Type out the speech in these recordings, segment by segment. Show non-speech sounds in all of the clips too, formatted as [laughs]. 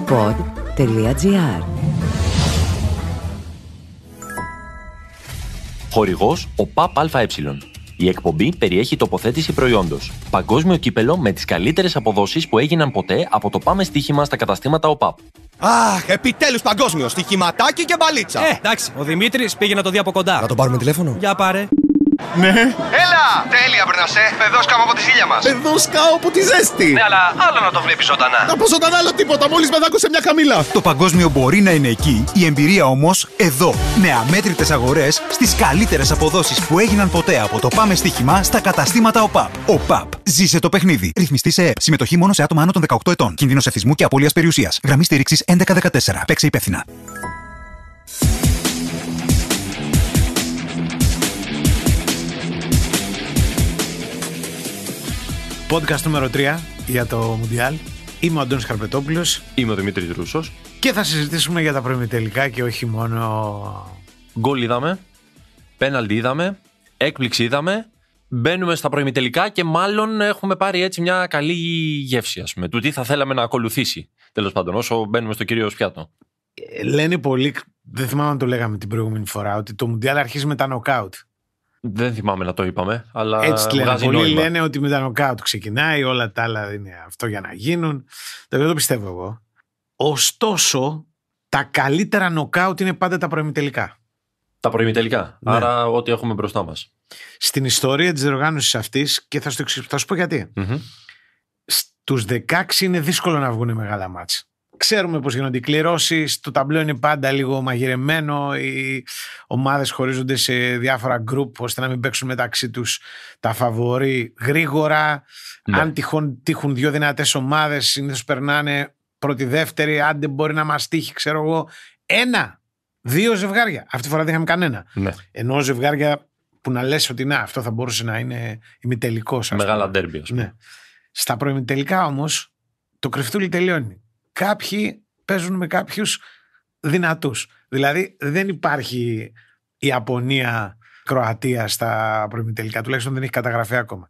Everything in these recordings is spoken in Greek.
pod.gr Χορηγός ο ΠΑΠ ΑΕ. Η εκπομπή περιέχει τοποθέτηση προϊόντος Παγκόσμιο κύπελο με τις καλύτερες αποδόσεις που έγιναν ποτέ από το πάμε στοίχημα στα καταστήματα ΟΠΑΠ. Αχ, επιτέλους παγκόσμιο. Στοιχηματάκι και μπαλίτσα. Ε, εντάξει, ο Δημήτρης πήγε να το δει από κοντά. Να τον πάρουμε τηλέφωνο. Για πάρε. Ναι. Έλα! Τέλεια περνασέ. Εδώ σκάω από τη ζήλια μας. Εδώ σκάω από τη ζέστη. Ναι, αλλά άλλο να το βλέπεις ζωντανά. πω ζωντανά άλλο τίποτα. Μόλις με δάκουσε μια χαμηλά. Το παγκόσμιο μπορεί να είναι εκεί. Η εμπειρία όμως εδώ. Με αμέτρητες αγορές στις καλύτερες αποδόσεις που έγιναν ποτέ από το Πάμε Στοίχημα στα καταστήματα ΟΠΑΠ. ΟΠΑΠ. Ζήσε το παιχνίδι. Ρυθμιστή σε ΕΠ. Συμμετοχή μόνο σε άτομα άνω των 18 ετών. Κίνδυνος εθισμού και απώλειας περιουσίας. Γραμμή στήριξης 1114. Παίξε υπεύθυνα. Podcast νούμερο 3 για το Μουντιάλ. Είμαι ο Αντώνης Καρπετόπουλος. Είμαι ο Δημήτρης Ρούσος. Και θα συζητήσουμε για τα προημιτελικά και όχι μόνο... Γκολ είδαμε, πέναλτι είδαμε, έκπληξη είδαμε. Μπαίνουμε στα προημιτελικά και μάλλον έχουμε πάρει έτσι μια καλή γεύση, ας πούμε, του τι θα θέλαμε να ακολουθήσει, τέλος πάντων, όσο μπαίνουμε στο κύριο πιάτο. Ε, λένε πολλοί, δεν θυμάμαι αν το λέγαμε την προηγούμενη φορά, ότι το Μουντιάλ αρχίζει με τα νοκάουτ. Δεν θυμάμαι να το είπαμε. Αλλά Έτσι λένε. Πολλοί λένε ότι με τα νοκάουτ ξεκινάει, όλα τα άλλα είναι αυτό για να γίνουν. Δεν το πιστεύω εγώ. Ωστόσο, τα καλύτερα νοκάουτ είναι πάντα τα προημητελικά. Τα προημητελικά. Ναι. Άρα, ό,τι έχουμε μπροστά μας. Στην ιστορία της διοργάνωσης αυτής, και θα, στο, σου πω γιατί. Στου 16 είναι δύσκολο να βγουν μεγάλα μάτσα ξέρουμε πώς γίνονται οι κληρώσεις, το ταμπλό είναι πάντα λίγο μαγειρεμένο, οι ομάδες χωρίζονται σε διάφορα γκρουπ ώστε να μην παίξουν μεταξύ τους τα φαβορή γρήγορα. Ναι. Αν τυχόν τύχουν δύο δυνατές ομάδες, συνήθως περνάνε πρώτη-δεύτερη, δεν μπορεί να μας τύχει, ξέρω εγώ, ένα, δύο ζευγάρια. Αυτή τη φορά δεν είχαμε κανένα. Ναι. Ενώ ζευγάρια που να λες ότι να, αυτό θα μπορούσε να είναι ημιτελικός. Μεγάλα ντέρμπι, ναι. Στα προημιτελικά όμως το κρυφτούλι τελειώνει κάποιοι παίζουν με κάποιους δυνατούς. Δηλαδή δεν υπάρχει η Ιαπωνία Κροατία στα προημιτελικά, τουλάχιστον δεν έχει καταγραφεί ακόμα.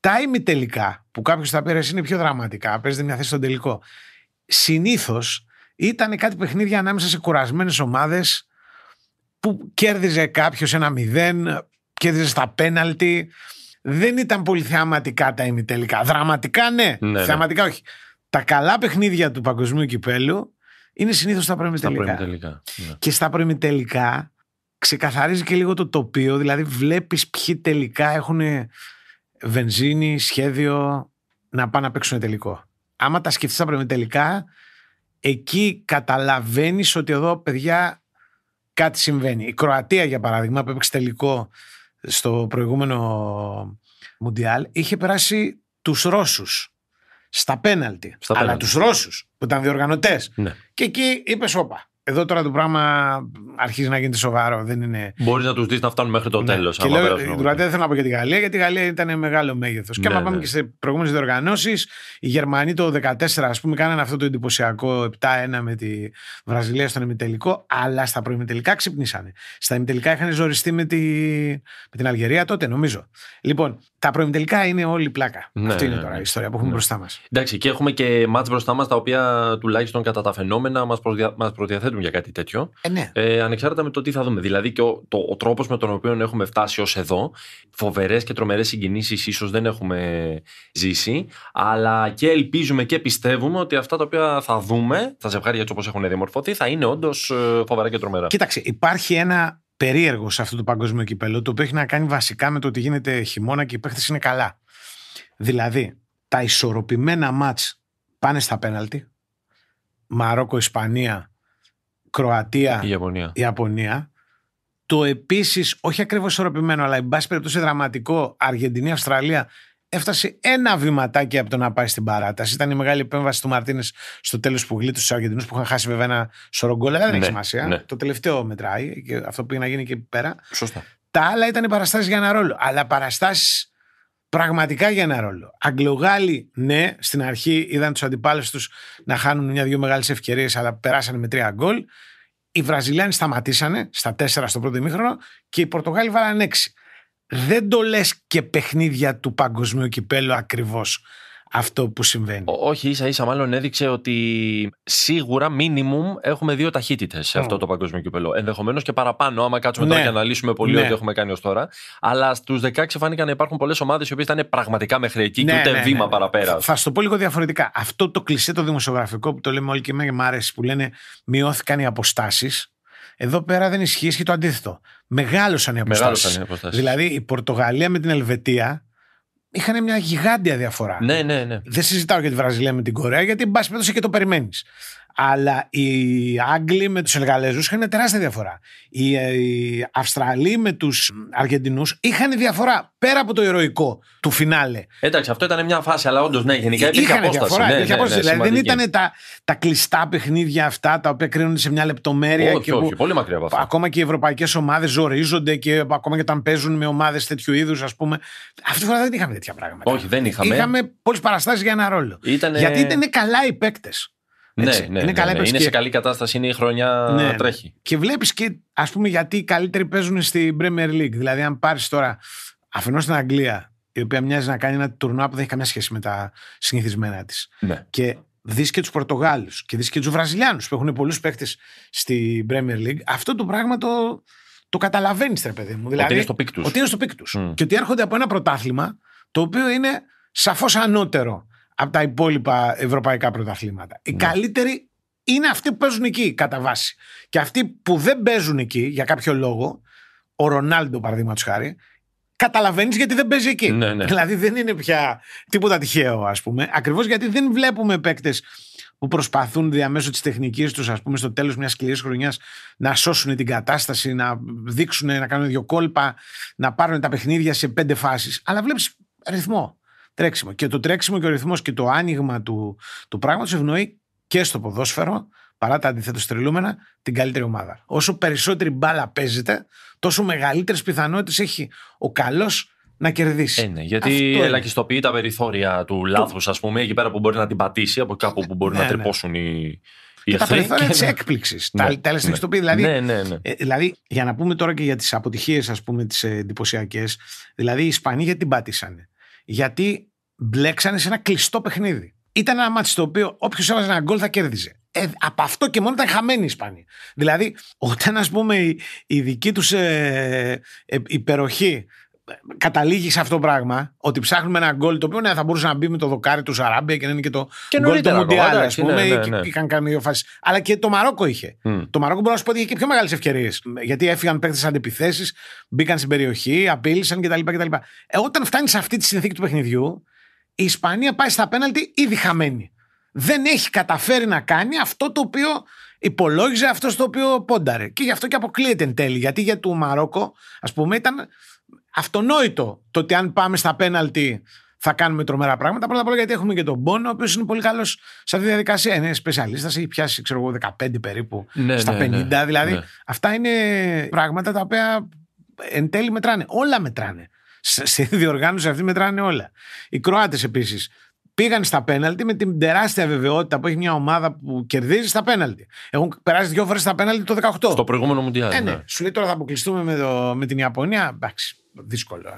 Τα ημιτελικά που κάποιος θα πέρασε είναι πιο δραματικά, παίζεται μια θέση στον τελικό. Συνήθως ήταν κάτι παιχνίδια ανάμεσα σε κουρασμένες ομάδες που κέρδιζε κάποιος ένα μηδέν, κέρδιζε στα πέναλτι. Δεν ήταν πολύ θεαματικά τα ημιτελικά. Δραματικά ναι. ναι, ναι θεαματικά όχι τα καλά παιχνίδια του παγκοσμίου κυπέλου είναι συνήθως στα προημιτελικά. Ναι. Και στα τελικά ξεκαθαρίζει και λίγο το τοπίο, δηλαδή βλέπεις ποιοι τελικά έχουν βενζίνη, σχέδιο να πάνε να παίξουν τελικό. Άμα τα σκεφτείς τα τελικά εκεί καταλαβαίνεις ότι εδώ παιδιά κάτι συμβαίνει. Η Κροατία, για παράδειγμα, που έπαιξε τελικό στο προηγούμενο Μουντιάλ, είχε περάσει τους Ρώσους στα πέναλτι. αλλά τους Ρώσους που ήταν διοργανωτές. Ναι. Και εκεί είπες: Όπα, εδώ τώρα το πράγμα αρχίζει να γίνεται σοβαρό. Δεν είναι... Μπορείς να τους δεις να φτάνουν μέχρι το ναι. τέλος. Και λέω, δηλαδή, ε, δεν θέλω να πω για τη Γαλλία, γιατί η Γαλλία ήταν μεγάλο μέγεθος. Ναι, και άμα ναι. πάμε και σε προηγούμενες διοργανώσεις, οι Γερμανοί το 2014, ας πούμε, κάνανε αυτό το εντυπωσιακό 7-1 με τη Βραζιλία στον ημιτελικό, αλλά στα προημιτελικά ξυπνήσανε. Στα ημιτελικά είχαν ζοριστεί με, τη... με την Αλγερία τότε, νομίζω. Λοιπόν, τα προημιτελικά είναι όλη πλάκα. Ναι, Αυτή είναι ναι, τώρα η ιστορία που έχουμε μπροστά μας. Εντάξει, και έχουμε και μάτ μπροστά μας τα οποία τουλάχιστον κατά τα φαινόμενα μας προδιαθέτουν για κάτι τέτοιο. Ε, ναι. ε, ανεξάρτητα με το τι θα δούμε. Δηλαδή και ο, το, ο τρόπος με τον οποίο έχουμε φτάσει ως εδώ. Φοβερές και τρομερές συγκινήσεις ίσως δεν έχουμε ζήσει. Αλλά και ελπίζουμε και πιστεύουμε ότι αυτά τα οποία θα δούμε, θα ζευγάρια έτσι όπως έχουν διαμορφωθεί, θα είναι όντως ε, φοβερά και τρομερά. Κοίταξε, υπάρχει ένα περίεργο σε αυτό το παγκόσμιο κυπέλο, το οποίο έχει να κάνει βασικά με το ότι γίνεται χειμώνα και οι παίχτε είναι καλά. Δηλαδή, τα ισορροπημένα μάτ πάνε στα πέναλτι. Μαρόκο, Ισπανία, Κροατία, η Ιαπωνία. Το επίσης, όχι ακριβώς ισορροπημένο, αλλά εν πάση περιπτώσει δραματικό, Αργεντινή-Αυστραλία, έφτασε ένα βηματάκι από το να πάει στην παράταση. Ήταν η μεγάλη επέμβαση του Μαρτίνες στο τέλος που γλίτσε τους Αργεντινούς που είχαν χάσει βέβαια ένα σωρό αλλά δεν έχει ναι, σημασία. Ναι. Το τελευταίο μετράει και αυτό πήγε να γίνει και πέρα. Σωστά. Τα άλλα ήταν οι παραστάσεις για ένα ρόλο. Αλλά παραστάσεις πραγματικά για ένα ρόλο. Αγγλογάλοι, ναι, στην αρχή είδαν τους αντιπάλους τους να χάνουν μια-δυο μεγάλες ευκαιρίες, αλλά περάσανε με τρία γκολ. Οι Βραζιλιάνοι σταματήσανε στα τέσσερα στο πρώτο ημίχρονο και οι Πορτογάλοι βάλαν έξι. Δεν το λες και παιχνίδια του παγκοσμίου κυπέλου ακριβώς αυτό που συμβαίνει. όχι, ίσα ίσα μάλλον έδειξε ότι σίγουρα minimum έχουμε δύο ταχύτητες σε αυτό το παγκόσμιο κύπελο. Ενδεχομένως και παραπάνω, άμα κάτσουμε ναι. τώρα και αναλύσουμε πολύ ναι. ό,τι έχουμε κάνει ως τώρα. Αλλά στους 16 φάνηκαν να υπάρχουν πολλές ομάδες οι οποίες ήταν πραγματικά μέχρι εκεί ναι, και ούτε ναι, βήμα ναι, παραπέρα. Θα σου πω λίγο διαφορετικά. Αυτό το κλεισί το δημοσιογραφικό που το λέμε όλοι και εμένα μου άρεσε που λένε μειώθηκαν οι αποστάσεις. Εδώ πέρα δεν ισχύει, ισχύει το αντίθετο. Μεγάλωσαν οι αποστάσεις. Δηλαδή η Πορτογαλία με την Ελβετία είχαν μια γιγάντια διαφορά. Ναι, ναι, ναι. Δεν συζητάω για τη Βραζιλία με την Κορέα, γιατί εν πάση και το περιμένεις. Αλλά οι Άγγλοι με τους Εργαλέζους είχαν τεράστια διαφορά. Οι, ε, Αυστραλοί με τους Αργεντινούς είχαν διαφορά πέρα από το ηρωικό του φινάλε. Εντάξει, αυτό ήταν μια φάση, αλλά όντως ναι, γενικά υπήρχε είχαν απόσταση. Διαφορά, ναι, ναι, ναι, δηλαδή δεν ήταν τα, τα κλειστά παιχνίδια αυτά τα οποία κρίνονται σε μια λεπτομέρεια. Όχι, και όχι, πολύ μακριά από αυτά. Ακόμα και οι ευρωπαϊκές ομάδες ζορίζονται και ακόμα και όταν παίζουν με ομάδες τέτοιου είδους, ας πούμε. Αυτή τη φορά δεν είχαμε τέτοια πράγματα. Όχι, δεν είχαμε. Είχαμε πολλές παραστάσεις για ένα ρόλο. Ήτανε... Γιατί ήταν καλά οι παίκτες. Ναι, ναι, είναι, ναι, καλά ναι. είναι σε καλή κατάσταση, είναι η χρονιά ναι. ναι. τρέχει. Και βλέπεις και ας πούμε γιατί οι καλύτεροι παίζουν στην Premier League. Δηλαδή, αν πάρεις τώρα αφενός στην Αγγλία, η οποία μοιάζει να κάνει ένα τουρνουά που δεν έχει καμία σχέση με τα συνηθισμένα της. Και δεις και τους Πορτογάλους και δεις και τους Βραζιλιάνους που έχουν πολλούς παίκτες στην Premier League. Αυτό το πράγμα το, το καταλαβαίνεις, ρε παιδί μου. δηλαδή, είναι στο Ότι είναι στο πικ τους. Mm. Και ότι έρχονται από ένα πρωτάθλημα το οποίο είναι σαφώς ανώτερο από τα υπόλοιπα ευρωπαϊκά πρωταθλήματα. Οι ναι. καλύτεροι είναι αυτοί που παίζουν εκεί κατά βάση. Και αυτοί που δεν παίζουν εκεί για κάποιο λόγο, ο Ρονάλντο παραδείγματος χάρη, καταλαβαίνεις γιατί δεν παίζει εκεί. Ναι, ναι. Δηλαδή δεν είναι πια τίποτα τυχαίο, ας πούμε. Ακριβώς γιατί δεν βλέπουμε παίκτες που προσπαθούν διαμέσου της τεχνικής τους, ας πούμε, στο τέλος μιας σκληρής χρονιάς να σώσουν την κατάσταση, να δείξουν, να κάνουν δύο κόλπα, να πάρουν τα παιχνίδια σε πέντε φάσεις. Αλλά βλέπεις ρυθμό τρέξιμο. Και το τρέξιμο και ο ρυθμός και το άνοιγμα του, του πράγματος ευνοεί και στο ποδόσφαιρο, παρά τα αντιθέτω τρελούμενα, την καλύτερη ομάδα. Όσο περισσότερη μπάλα παίζεται, τόσο μεγαλύτερες πιθανότητες έχει ο καλός να κερδίσει. Ε, ναι, είναι, γιατί ελαχιστοποιεί τα περιθώρια του λάθους, ας πούμε, εκεί πέρα που μπορεί να την πατήσει, από κάπου που μπορεί ναι, να ναι. τρυπώσουν ναι. οι. Και τα περιθώρια της έκπληξης. Τα ελαχιστοποιεί. Δηλαδή, ναι, ναι, ναι. Ε, δηλαδή, για να πούμε τώρα και για τις αποτυχίες, ας πούμε, τις εντυπωσιακές, δηλαδή οι Ισπανοί γιατί την πατήσανε. Γιατί μπλέξανε σε ένα κλειστό παιχνίδι. Ήταν ένα μάτι στο οποίο όποιος έβαζε ένα γκολ θα κέρδιζε. Ε, από αυτό και μόνο ήταν χαμένοι οι Ισπανοί. Δηλαδή, όταν ας πούμε η, η δική τους ε, ε, υπεροχή ε, καταλήγει σε αυτό το πράγμα, ότι ψάχνουμε ένα γκολ το οποίο ναι, θα μπορούσε να μπει με το δοκάρι του Σαράμπια και να είναι και το γκολ του Μουντιάλ, ας ναι, πούμε, ναι, ναι, ναι. και είχαν ναι. κάνει δύο φάσει. Αλλά και το Μαρόκο είχε. Το Μαρόκο μπορώ να σου πω ότι είχε και πιο μεγάλες ευκαιρίες. Γιατί έφυγαν παίχτε αντιπιθέσεις, μπήκαν στην περιοχή, απείλησαν κτλ. Ε, όταν φτάνεις σε αυτή τη συνθήκη του παιχνιδιού, η Ισπανία πάει στα πέναλτι ήδη χαμένη. Δεν έχει καταφέρει να κάνει αυτό το οποίο υπολόγιζε, αυτός το οποίο πόνταρε. Και γι' αυτό και αποκλείεται εν τέλει. Γιατί για το Μαρόκο, ας πούμε, ήταν αυτονόητο το ότι αν πάμε στα πέναλτι θα κάνουμε τρομερά πράγματα. Πρώτα απ' όλα γιατί έχουμε και τον Μπόνο, ο οποίος είναι πολύ καλός σε αυτή τη διαδικασία. Είναι σπεσιαλίστας, έχει πιάσει ξέρω 15 περίπου ναι, στα 50. Ναι, ναι. δηλαδή αυτά είναι πράγματα τα οποία εν τέλει μετράνε. Όλα μετράνε. Στη διοργάνωση αυτή μετράνε όλα. Οι Κροάτες επίσης πήγαν στα πέναλτι με την τεράστια βεβαιότητα που έχει μια ομάδα που κερδίζει στα πέναλτι. Έχουν περάσει δύο φορές στα πέναλτι το 18. Στο προηγούμενο Μουντιάλ. Ε, ναι. ναι. Σου λέει τώρα θα αποκλειστούμε με, το, με την Ιαπωνία. Εντάξει.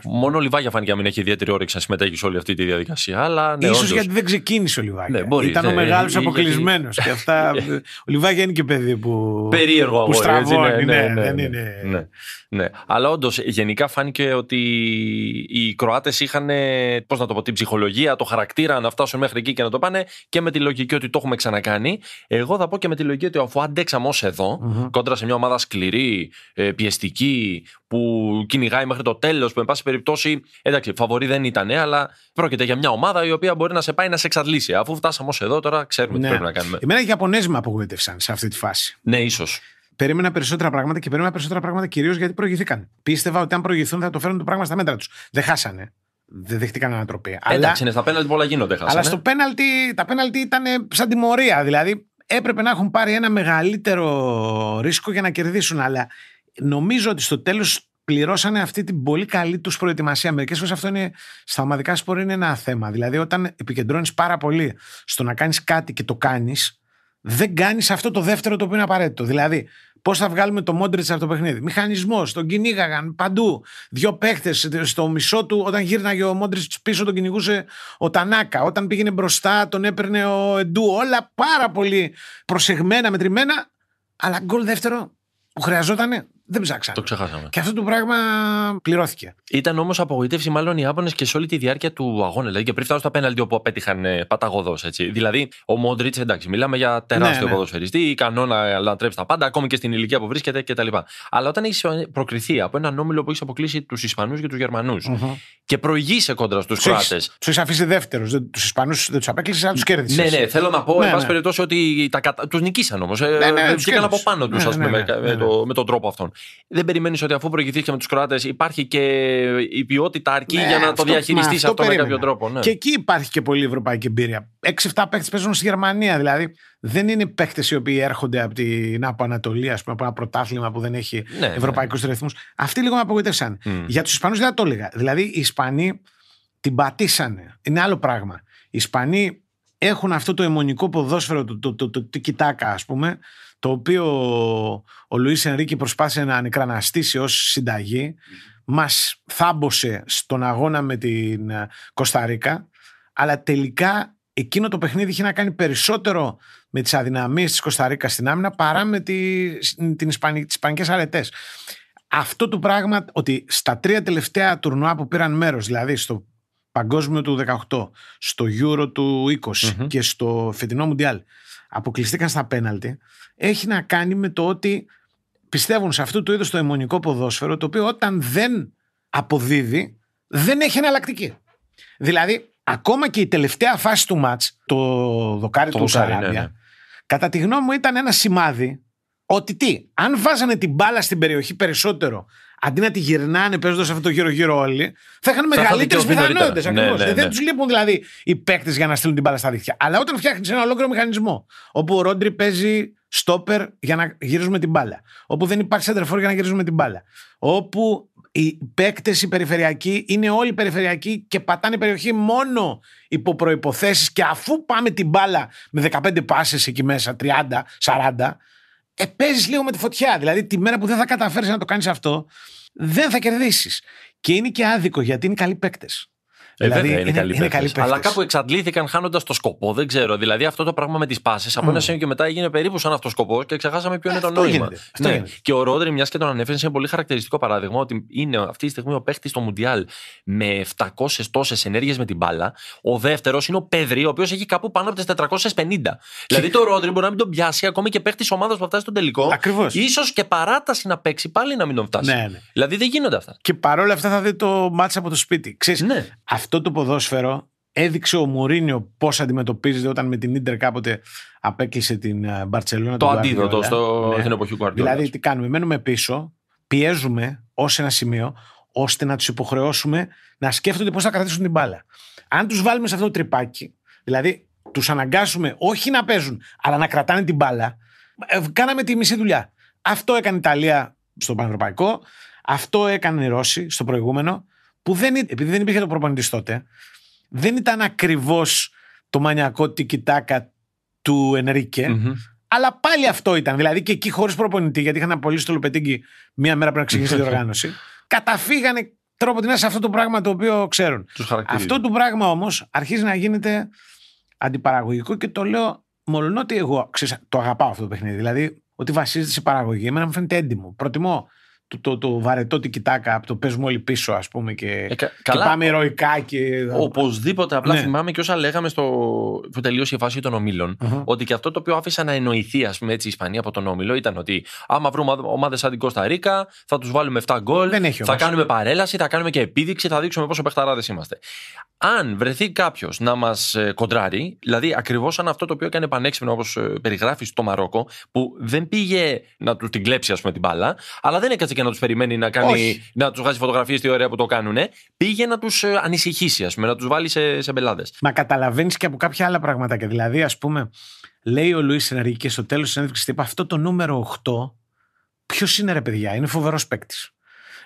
Μόνο ο Λιβάγια φάνηκε να μην έχει ιδιαίτερη όρεξη να συμμετέχει σε όλη αυτή τη διαδικασία. Αλλά, ναι, ίσως όντως... γιατί δεν ξεκίνησε ο Λιβάγια. Ναι, μπορείς, Ήταν ναι, ο μεγάλο αποκλεισμένο. αυτά... ο Λιβάγια είναι και παιδί που. Περίεργο που στραβώνει. Ναι, ναι, ναι, ναι, ναι, Αλλά όντω γενικά φάνηκε ότι οι Κροάτε είχαν πώς να το πω, την ψυχολογία, το χαρακτήρα να φτάσουν μέχρι εκεί και να το πάνε και με τη λογική ότι το έχουμε ξανακάνει. Εγώ θα πω και με τη λογική ότι αφού αντέξαμε ω εδώ, κόντρα σε μια ομάδα σκληρή, πιεστική, που κυνηγάει μέχρι το τέλος, που εν πάση περιπτώσει. Εντάξει, φαβορή δεν ήταν, αλλά πρόκειται για μια ομάδα η οποία μπορεί να σε πάει να σε εξαντλήσει. Αφού φτάσαμε ως εδώ, τώρα ξέρουμε ναι. τι πρέπει να κάνουμε. Εμένα οι Ιαπωνέζοι με απογοήτευσαν σε αυτή τη φάση. Ναι, ίσως. Περίμενα περισσότερα πράγματα και περίμενα περισσότερα πράγματα κυρίως γιατί προηγηθήκαν. Πίστευα ότι αν προηγηθούν θα το φέρουν το πράγμα στα μέτρα τους. Δεν χάσανε. Δεν δεχτήκαν ανατροπή. Εντάξει, είναι στα πέναλτι πολλά γίνονται. Χάσανε. Αλλά στο πέναλτι, τα πέναλτι ήταν σαν τιμωρία. Δηλαδή έπρεπε να έχουν πάρει ένα μεγαλύτερο ρίσκο για να κερδίσουν. Αλλά νομίζω ότι στο τέλος πληρώσανε αυτή την πολύ καλή τους προετοιμασία. Μερικές φορές αυτό είναι στα ομαδικά σπορ είναι ένα θέμα. Δηλαδή, όταν επικεντρώνεις πάρα πολύ στο να κάνεις κάτι και το κάνεις, δεν κάνεις αυτό το δεύτερο το οποίο είναι απαραίτητο. Δηλαδή, πώς θα βγάλουμε το Μόντριτ από το παιχνίδι. Μηχανισμός, τον κυνήγαγαν παντού. Δύο παίχτες στο μισό του, όταν γύρναγε ο Μόντριτ πίσω, τον κυνηγούσε ο Τανάκα. Όταν πήγαινε μπροστά, τον έπαιρνε ο Εντού. Όλα πάρα πολύ προσεγμένα, μετρημένα. Αλλά γκολ δεύτερο που χρειαζόταν δεν ψάξαμε. Το ξεχάσαμε. Και αυτό το πράγμα πληρώθηκε. Ήταν όμως απογοήτευση, μάλλον οι Άπωνες και σε όλη τη διάρκεια του αγώνα. Δηλαδή, και πριν φτάσουν στα πέναλτι όπου απέτυχαν ε, παταγωδός. Δηλαδή, ο Μόντριτ, εντάξει, μιλάμε για ναι, τεράστιο ναι, ναι. κανόνα ικανό να λατρέψει τα πάντα, ακόμη και στην ηλικία που βρίσκεται κτλ. Αλλά όταν έχει προκριθεί από έναν όμιλο που έχει αποκλείσει τους Ισπανούς και τους Γερμανούς mm-hmm. και προηγείσαι κόντρα στους κράτε. Τους έχεις αφήσει δεύτερους. Τους Ισπανούς δεν τους απέκλεισες, αλλά τους ναι, κέρδισες. Ναι, ναι, θέλω να πω, ναι, εν πάση ναι. περιπτώσει, ότι τους νικήσαν όμως. Ε, ε, τους από πάνω τους με τον τρόπο αυτόν δεν περιμένεις ότι αφού προηγηθήκαμε με τους Κροάτες υπάρχει και η ποιότητα αρκεί ναι, για να αυτό, το διαχειριστεί αυτό, αυτό με κάποιο τρόπο. Ναι. Και εκεί υπάρχει και πολύ ευρωπαϊκή εμπειρία. 6-7 παίχτε παίζουν στη Γερμανία. Δηλαδή δεν είναι παίχτε οι οποίοι έρχονται από την από Ανατολή, ας πούμε, από ένα πρωτάθλημα που δεν έχει ναι, ευρωπαϊκού ναι. ρυθμούς. Αυτοί λίγο με απογοητεύσαν. Για τους Ισπανούς δεν το έλεγα. Δηλαδή οι Ισπανοί την πατήσανε. Είναι άλλο πράγμα. Οι Ισπανοί έχουν αυτό το αιμονικό ποδόσφαιρο του το, α πούμε, το οποίο ο Λουίς Ενρίκη προσπάθησε να ανεκραναστήσει ως συνταγή, μας θάμπωσε στον αγώνα με την ε, Κωνσταντίνα, αλλά τελικά εκείνο το παιχνίδι είχε να κάνει περισσότερο με τις αδυναμίες της Κωνσταντίνα στην άμυνα παρά με τι τις Ισπανικές αρετές. Αυτό το πράγμα ότι στα τρία τελευταία τουρνουά που πήραν μέρος, δηλαδή στο Παγκόσμιο του 18, στο Euro του 20 και στο φετινό Μουντιάλ, αποκλειστήκαν στα πέναλτι, έχει να κάνει με το ότι πιστεύουν σε αυτού του είδους το αιμονικό ποδόσφαιρο, το οποίο όταν δεν αποδίδει, δεν έχει εναλλακτική. Δηλαδή, ακόμα και η τελευταία φάση του μάτ, το δοκάρι του Σαράμπια, ναι, ναι. κατά τη γνώμη μου ήταν ένα σημάδι ότι τι, αν βάζανε την μπάλα στην περιοχή περισσότερο αντί να τη γυρνάνε παίζοντας αυτό το γύρο-γύρω όλοι, θα είχαν μεγαλύτερε πιθανότητε. Ναι, ναι, ε, ναι. Δεν τους λείπουν δηλαδή οι παίκτες για να στείλουν την μπάλα στα δίχτυα. Αλλά όταν φτιάχνεις ένα ολόκληρο μηχανισμό, όπου ο Ρόντρι παίζει στόπερ για να γυρίζουμε την μπάλα, όπου δεν υπάρχει σέντερφορ για να γυρίζουμε την μπάλα, όπου οι παίκτες οι περιφερειακοί είναι όλοι περιφερειακοί και πατάνε η περιοχή μόνο υπό προποθέσει και αφού πάμε την μπάλα με 15 πάσες εκεί μέσα, 30, 40 ε, παίζεις λίγο με τη φωτιά. Δηλαδή, τη μέρα που δεν θα καταφέρεις να το κάνεις αυτό, δεν θα κερδίσεις. Και είναι και άδικο γιατί είναι καλοί παίκτες. Ε, δηλαδή, είναι, καλή είναι Αλλά κάπου εξαντλήθηκαν χάνοντας το σκοπό. Δεν ξέρω. Δηλαδή αυτό το πράγμα με τις πάσει από mm. ένα σημείο και μετά έγινε περίπου σαν αυτός σκοπός και ξεχάσαμε ποιο ε, είναι το νόημα. Γίνεται. ναι. Και ο Ρόδρυ, μιας και τον ανέφερες, είναι πολύ χαρακτηριστικό παράδειγμα ότι είναι αυτή τη στιγμή ο παίχτη στο Μουντιάλ με 700 τόσες ενέργειες με την μπάλα. Ο δεύτερος είναι ο Πέδρη, ο οποίος έχει κάπου πάνω από τις 450. δηλαδή το Ρόδρυ μπορεί να μην τον πιάσει ακόμη και παίχτη ομάδας που φτάσει στον τελικό. Ακριβώς. σω και παράταση να παίξει πάλι να μην τον φτάσει. Ναι, ναι. Δηλαδή δεν γίνονται αυτά. Και παρόλα αυτά θα δει το μάτσα από το σπίτι. Ξέρεις, ναι αυτό το ποδόσφαιρο έδειξε ο Μουρίνιο πώς αντιμετωπίζεται όταν με την ντερ κάποτε απέκλεισε την ε, Μπαρσελόνα. Το αντίδοτο στο... ναι. στην εποχή του Δηλαδή, τι κάνουμε, μένουμε πίσω, πιέζουμε ως ένα σημείο ώστε να τους υποχρεώσουμε να σκέφτονται πώς θα κρατήσουν την μπάλα. Αν τους βάλουμε σε αυτό το τρυπάκι, δηλαδή τους αναγκάσουμε όχι να παίζουν, αλλά να κρατάνε την μπάλα, ε, κάναμε τη μισή δουλειά. Αυτό έκανε η Ιταλία στο Πανευρωπαϊκό, αυτό έκανε οι Ρώσοι στο προηγούμενο που δεν, επειδή δεν υπήρχε το προπονητής τότε, δεν ήταν ακριβώς το μανιακό τικιτάκα του ενρικε mm Αλλά πάλι αυτό ήταν. Δηλαδή και εκεί χωρίς προπονητή, γιατί είχαν απολύσει το Λουπετίνγκι μία μέρα πριν να ξεκινήσει την [laughs] οργάνωση. Καταφύγανε τρόπο την σε αυτό το πράγμα το οποίο ξέρουν. αυτό το πράγμα όμως αρχίζει να γίνεται αντιπαραγωγικό και το λέω μόνο ότι εγώ το αγαπάω αυτό το παιχνίδι. Δηλαδή ότι βασίζεται σε παραγωγή, εμένα μου φαίνεται έντιμο. Προτιμώ το, το, το βαρετό τικιτάκα από το μου όλοι πίσω, ας πούμε, και, ε, και πάμε ηρωικά. Και... Οπωσδήποτε. Απλά ναι. θυμάμαι και όσα λέγαμε στο, που τελείωσε η φάση των ομιλων ότι και αυτό το οποίο άφησα να εννοηθεί, ας πούμε, έτσι η Ισπανία από τον όμιλο ήταν ότι άμα βρούμε ομάδες σαν την Κώστα Ρίκα, θα τους βάλουμε 7 γκολ, θα κάνουμε παρέλαση, θα κάνουμε και επίδειξη, θα δείξουμε πόσο παιχταράδες είμαστε. Αν βρεθεί κάποιος να μας ε, κοντράρει, δηλαδή ακριβώς σαν αυτό το οποίο έκανε πανέξυπνο όπως ε, περιγράφεις στο Μαρόκο, που δεν πήγε να του την κλέψει, ας πούμε, την μπάλα, αλλά δεν έκατσε και να τους περιμένει να, κάνει, να τους χάσει φωτογραφίε τη ωραία που το κάνουν. Πήγε να τους ε, ανησυχήσει, ας να τους βάλει σε, σε μπελάδε. Μα καταλαβαίνεις και από κάποια άλλα πράγματα. Και δηλαδή, ας πούμε, λέει ο Λουίς Σεναρική στο τέλος της συνέντευξης αυτό το νούμερο 8. Ποιος είναι ρε παιδιά, είναι φοβερός παίκτης.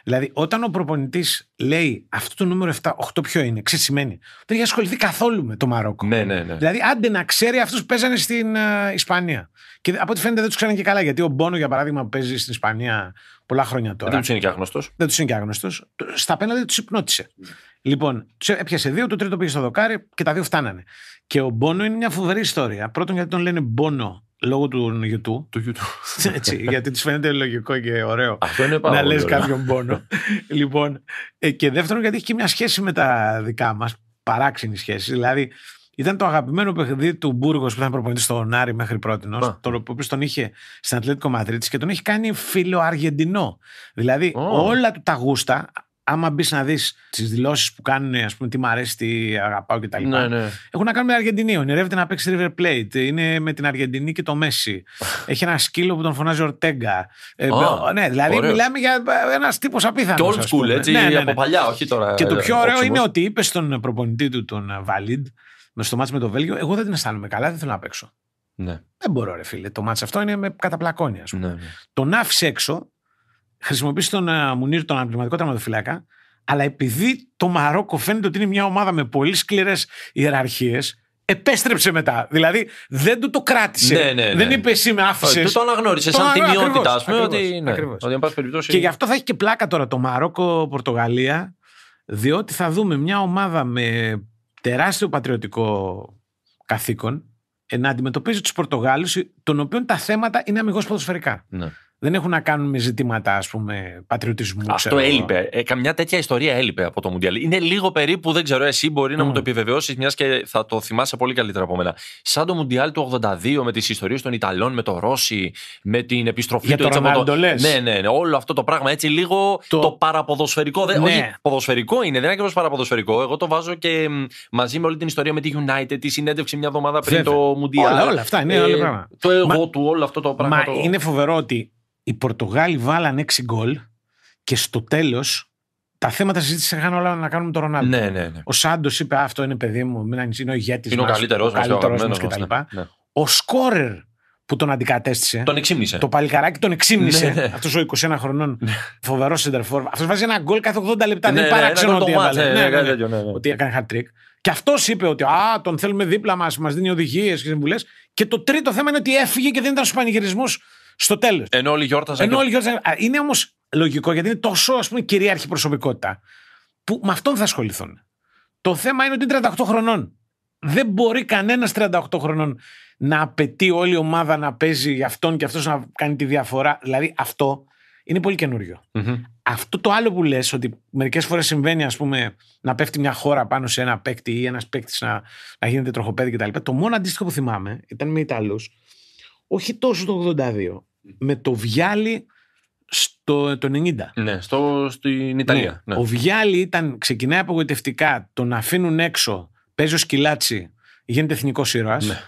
Δηλαδή, όταν ο προπονητής λέει αυτό το νούμερο 7, 8 ποιο είναι, ξέρεις σημαίνει. Δεν είχε ασχοληθεί καθόλου με το Μαρόκο. Ναι, ναι, ναι. Δηλαδή, άντε να ξέρει αυτούς που παίζανε στην ε, Ισπανία. Και από ό,τι φαίνεται δεν τους ξέρανε και καλά. Γιατί ο Μπόνο, για παράδειγμα, παίζει στην Ισπανία πολλά χρόνια ε, τώρα. Δεν τους είναι και άγνωστος. Δεν τους είναι και άγνωστος. Στα πέναντι τους υπνώτησε. Ναι. Λοιπόν, τους έπιασε δύο, το τρίτο πήγε στο δοκάρι και τα δύο φτάνανε. Και ο Μπόνο είναι μια φοβερή ιστορία. Πρώτον, γιατί τον λένε Μπόνο λόγω του YouTube. Του YouTube. [laughs] Έτσι, γιατί της φαίνεται λογικό και ωραίο Αυτό είναι να λε κάποιον πόνο. [laughs] λοιπόν, ε, και δεύτερον, γιατί έχει και μια σχέση με τα δικά μας, παράξενη σχέση. Δηλαδή, ήταν το αγαπημένο παιχνίδι του Μπούργος που ήταν προπονητής στο Άρη μέχρι πρώτη. Το οποίος τον είχε στην Ατλέτικο Μαδρίτης και τον έχει κάνει φίλο Αργεντινό. Δηλαδή, όλα του τα γούστα άμα μπεις να δεις τις δηλώσεις που κάνουν, ας πούμε, τι μου αρέσει, τι αγαπάω κτλ. Ναι, ναι. Έχουν να κάνουν με Αργεντινή. Ονειρεύεται να παίξει River Plate. Είναι με την Αργεντινή και το Μέση. [laughs] Έχει ένα σκύλο που τον φωνάζει Ορτέγκα. Ε, ναι, δηλαδή μιλάμε για ε, ένας τύπος απίθανος. Και old school, έτσι, ναι, ναι από ναι. παλιά, όχι τώρα. Και το ε, πιο ωραίο είναι ότι είπε στον προπονητή του, τον Βαλίντ, στο μάτσο με το Βέλγιο, εγώ δεν την αισθάνομαι καλά, δεν θέλω να παίξω. Ναι. Δεν μπορώ, ρε φίλε. Το μάτσο αυτό είναι με καταπλακώνει, ας πούμε. Ναι, ναι. Τον άφησε έξω χρησιμοποιήσει τον ε, Μουνίρ, τον αναπληρωματικό τραυματοφυλάκα, αλλά επειδή το Μαρόκο φαίνεται ότι είναι μια ομάδα με πολύ σκληρές ιεραρχίες, επέστρεψε μετά. Δηλαδή δεν του το κράτησε. Ναι, ναι, δεν ναι. είπε εσύ με άφησες. Του το αναγνώρισε σαν τιμιότητα, ας πούμε. Ότι, ναι, ότι περιπτώσει... Και γι' αυτό θα έχει και πλάκα τώρα το Μαρόκο-Πορτογαλία, διότι θα δούμε μια ομάδα με τεράστιο πατριωτικό καθήκον ε, να αντιμετωπίζει τους Πορτογάλους, των οποίων τα θέματα είναι αμυγός ποδοσφαιρικά. Ναι δεν έχουν να κάνουν με ζητήματα ας πούμε, πατριωτισμού. Αυτό ξέρω. έλειπε. Ε, καμιά τέτοια ιστορία έλειπε από το Μουντιάλ. Είναι λίγο περίπου, δεν ξέρω, εσύ μπορεί mm. να μου το επιβεβαιώσεις, μιας και θα το θυμάσαι πολύ καλύτερα από μένα. Σαν το Μουντιάλ του 82 με τις ιστορίες των Ιταλών, με το Ρώση, με την επιστροφή Για του το Το... Ναι, ναι, ναι, όλο αυτό το πράγμα έτσι λίγο το, το παραποδοσφαιρικό. Ναι. Όχι, ποδοσφαιρικό είναι, δεν είναι ακριβώς παραποδοσφαιρικό. Εγώ το βάζω και μαζί με όλη την ιστορία με τη United, τη συνέντευξη μια εβδομάδα πριν Φέβαια. το Μουντιάλ. Όλα, όλα αυτά είναι ε, όλα πράγματα. Το εγώ Μα... του, όλο αυτό το πράγμα. Μα είναι φοβερό ότι οι Πορτογάλοι βάλαν 6 γκολ και στο τέλος τα θέματα συζήτηση είχαν όλα να κάνουν με τον Ρονάλντο. Ναι, ναι, ναι. Ο Σάντος είπε: Αυτό είναι παιδί μου, μην είναι ο ηγέτης. Είναι ο καλύτερο, ο καλύτερος κτλ. Ναι, ναι. Ο σκόρερ που τον αντικατέστησε. Τον εξήμνησε. Το παλικαράκι τον εξήμνησε. Ναι. ναι. Αυτός ο 21 χρονών. Φοβερός σεντερφόρ. Αυτός βάζει ένα γκολ κάθε 80 λεπτά. Ναι, δεν παράξενο ότι έβαλε. Ναι, Ότι έκανε hat trick. Και αυτός είπε ότι Α, τον θέλουμε δίπλα μας, μας δίνει οδηγίες και συμβουλές. Και το τρίτο θέμα είναι ότι έφυγε και δεν ήταν στους πανηγυρισμούς στο τέλος. Ενώ όλοι γιόρταζαν. Είναι όμως λογικό γιατί είναι τόσο ας πούμε, κυρίαρχη προσωπικότητα που με αυτόν θα ασχοληθούν. Το θέμα είναι ότι είναι 38 χρονών. Δεν μπορεί κανένας 38 χρονών να απαιτεί όλη η ομάδα να παίζει για αυτόν και αυτός να κάνει τη διαφορά. Δηλαδή αυτό είναι πολύ Αυτό το άλλο που λες, ότι μερικές φορές συμβαίνει ας πούμε, να πέφτει μια χώρα πάνω σε ένα παίκτη ή ένας παίκτης να, να γίνεται τροχοπέδι κτλ. Το μόνο αντίστοιχο που θυμάμαι ήταν με Ιταλούς όχι τόσο το 82, με το Βιάλι στο το 90. Ναι, στο, στην Ιταλία. Ναι. Ναι. Ο Βιάλι ήταν, ξεκινάει απογοητευτικά, τον αφήνουν έξω, παίζει ο σκυλάτσι, γίνεται εθνικός ήρωας. Ναι.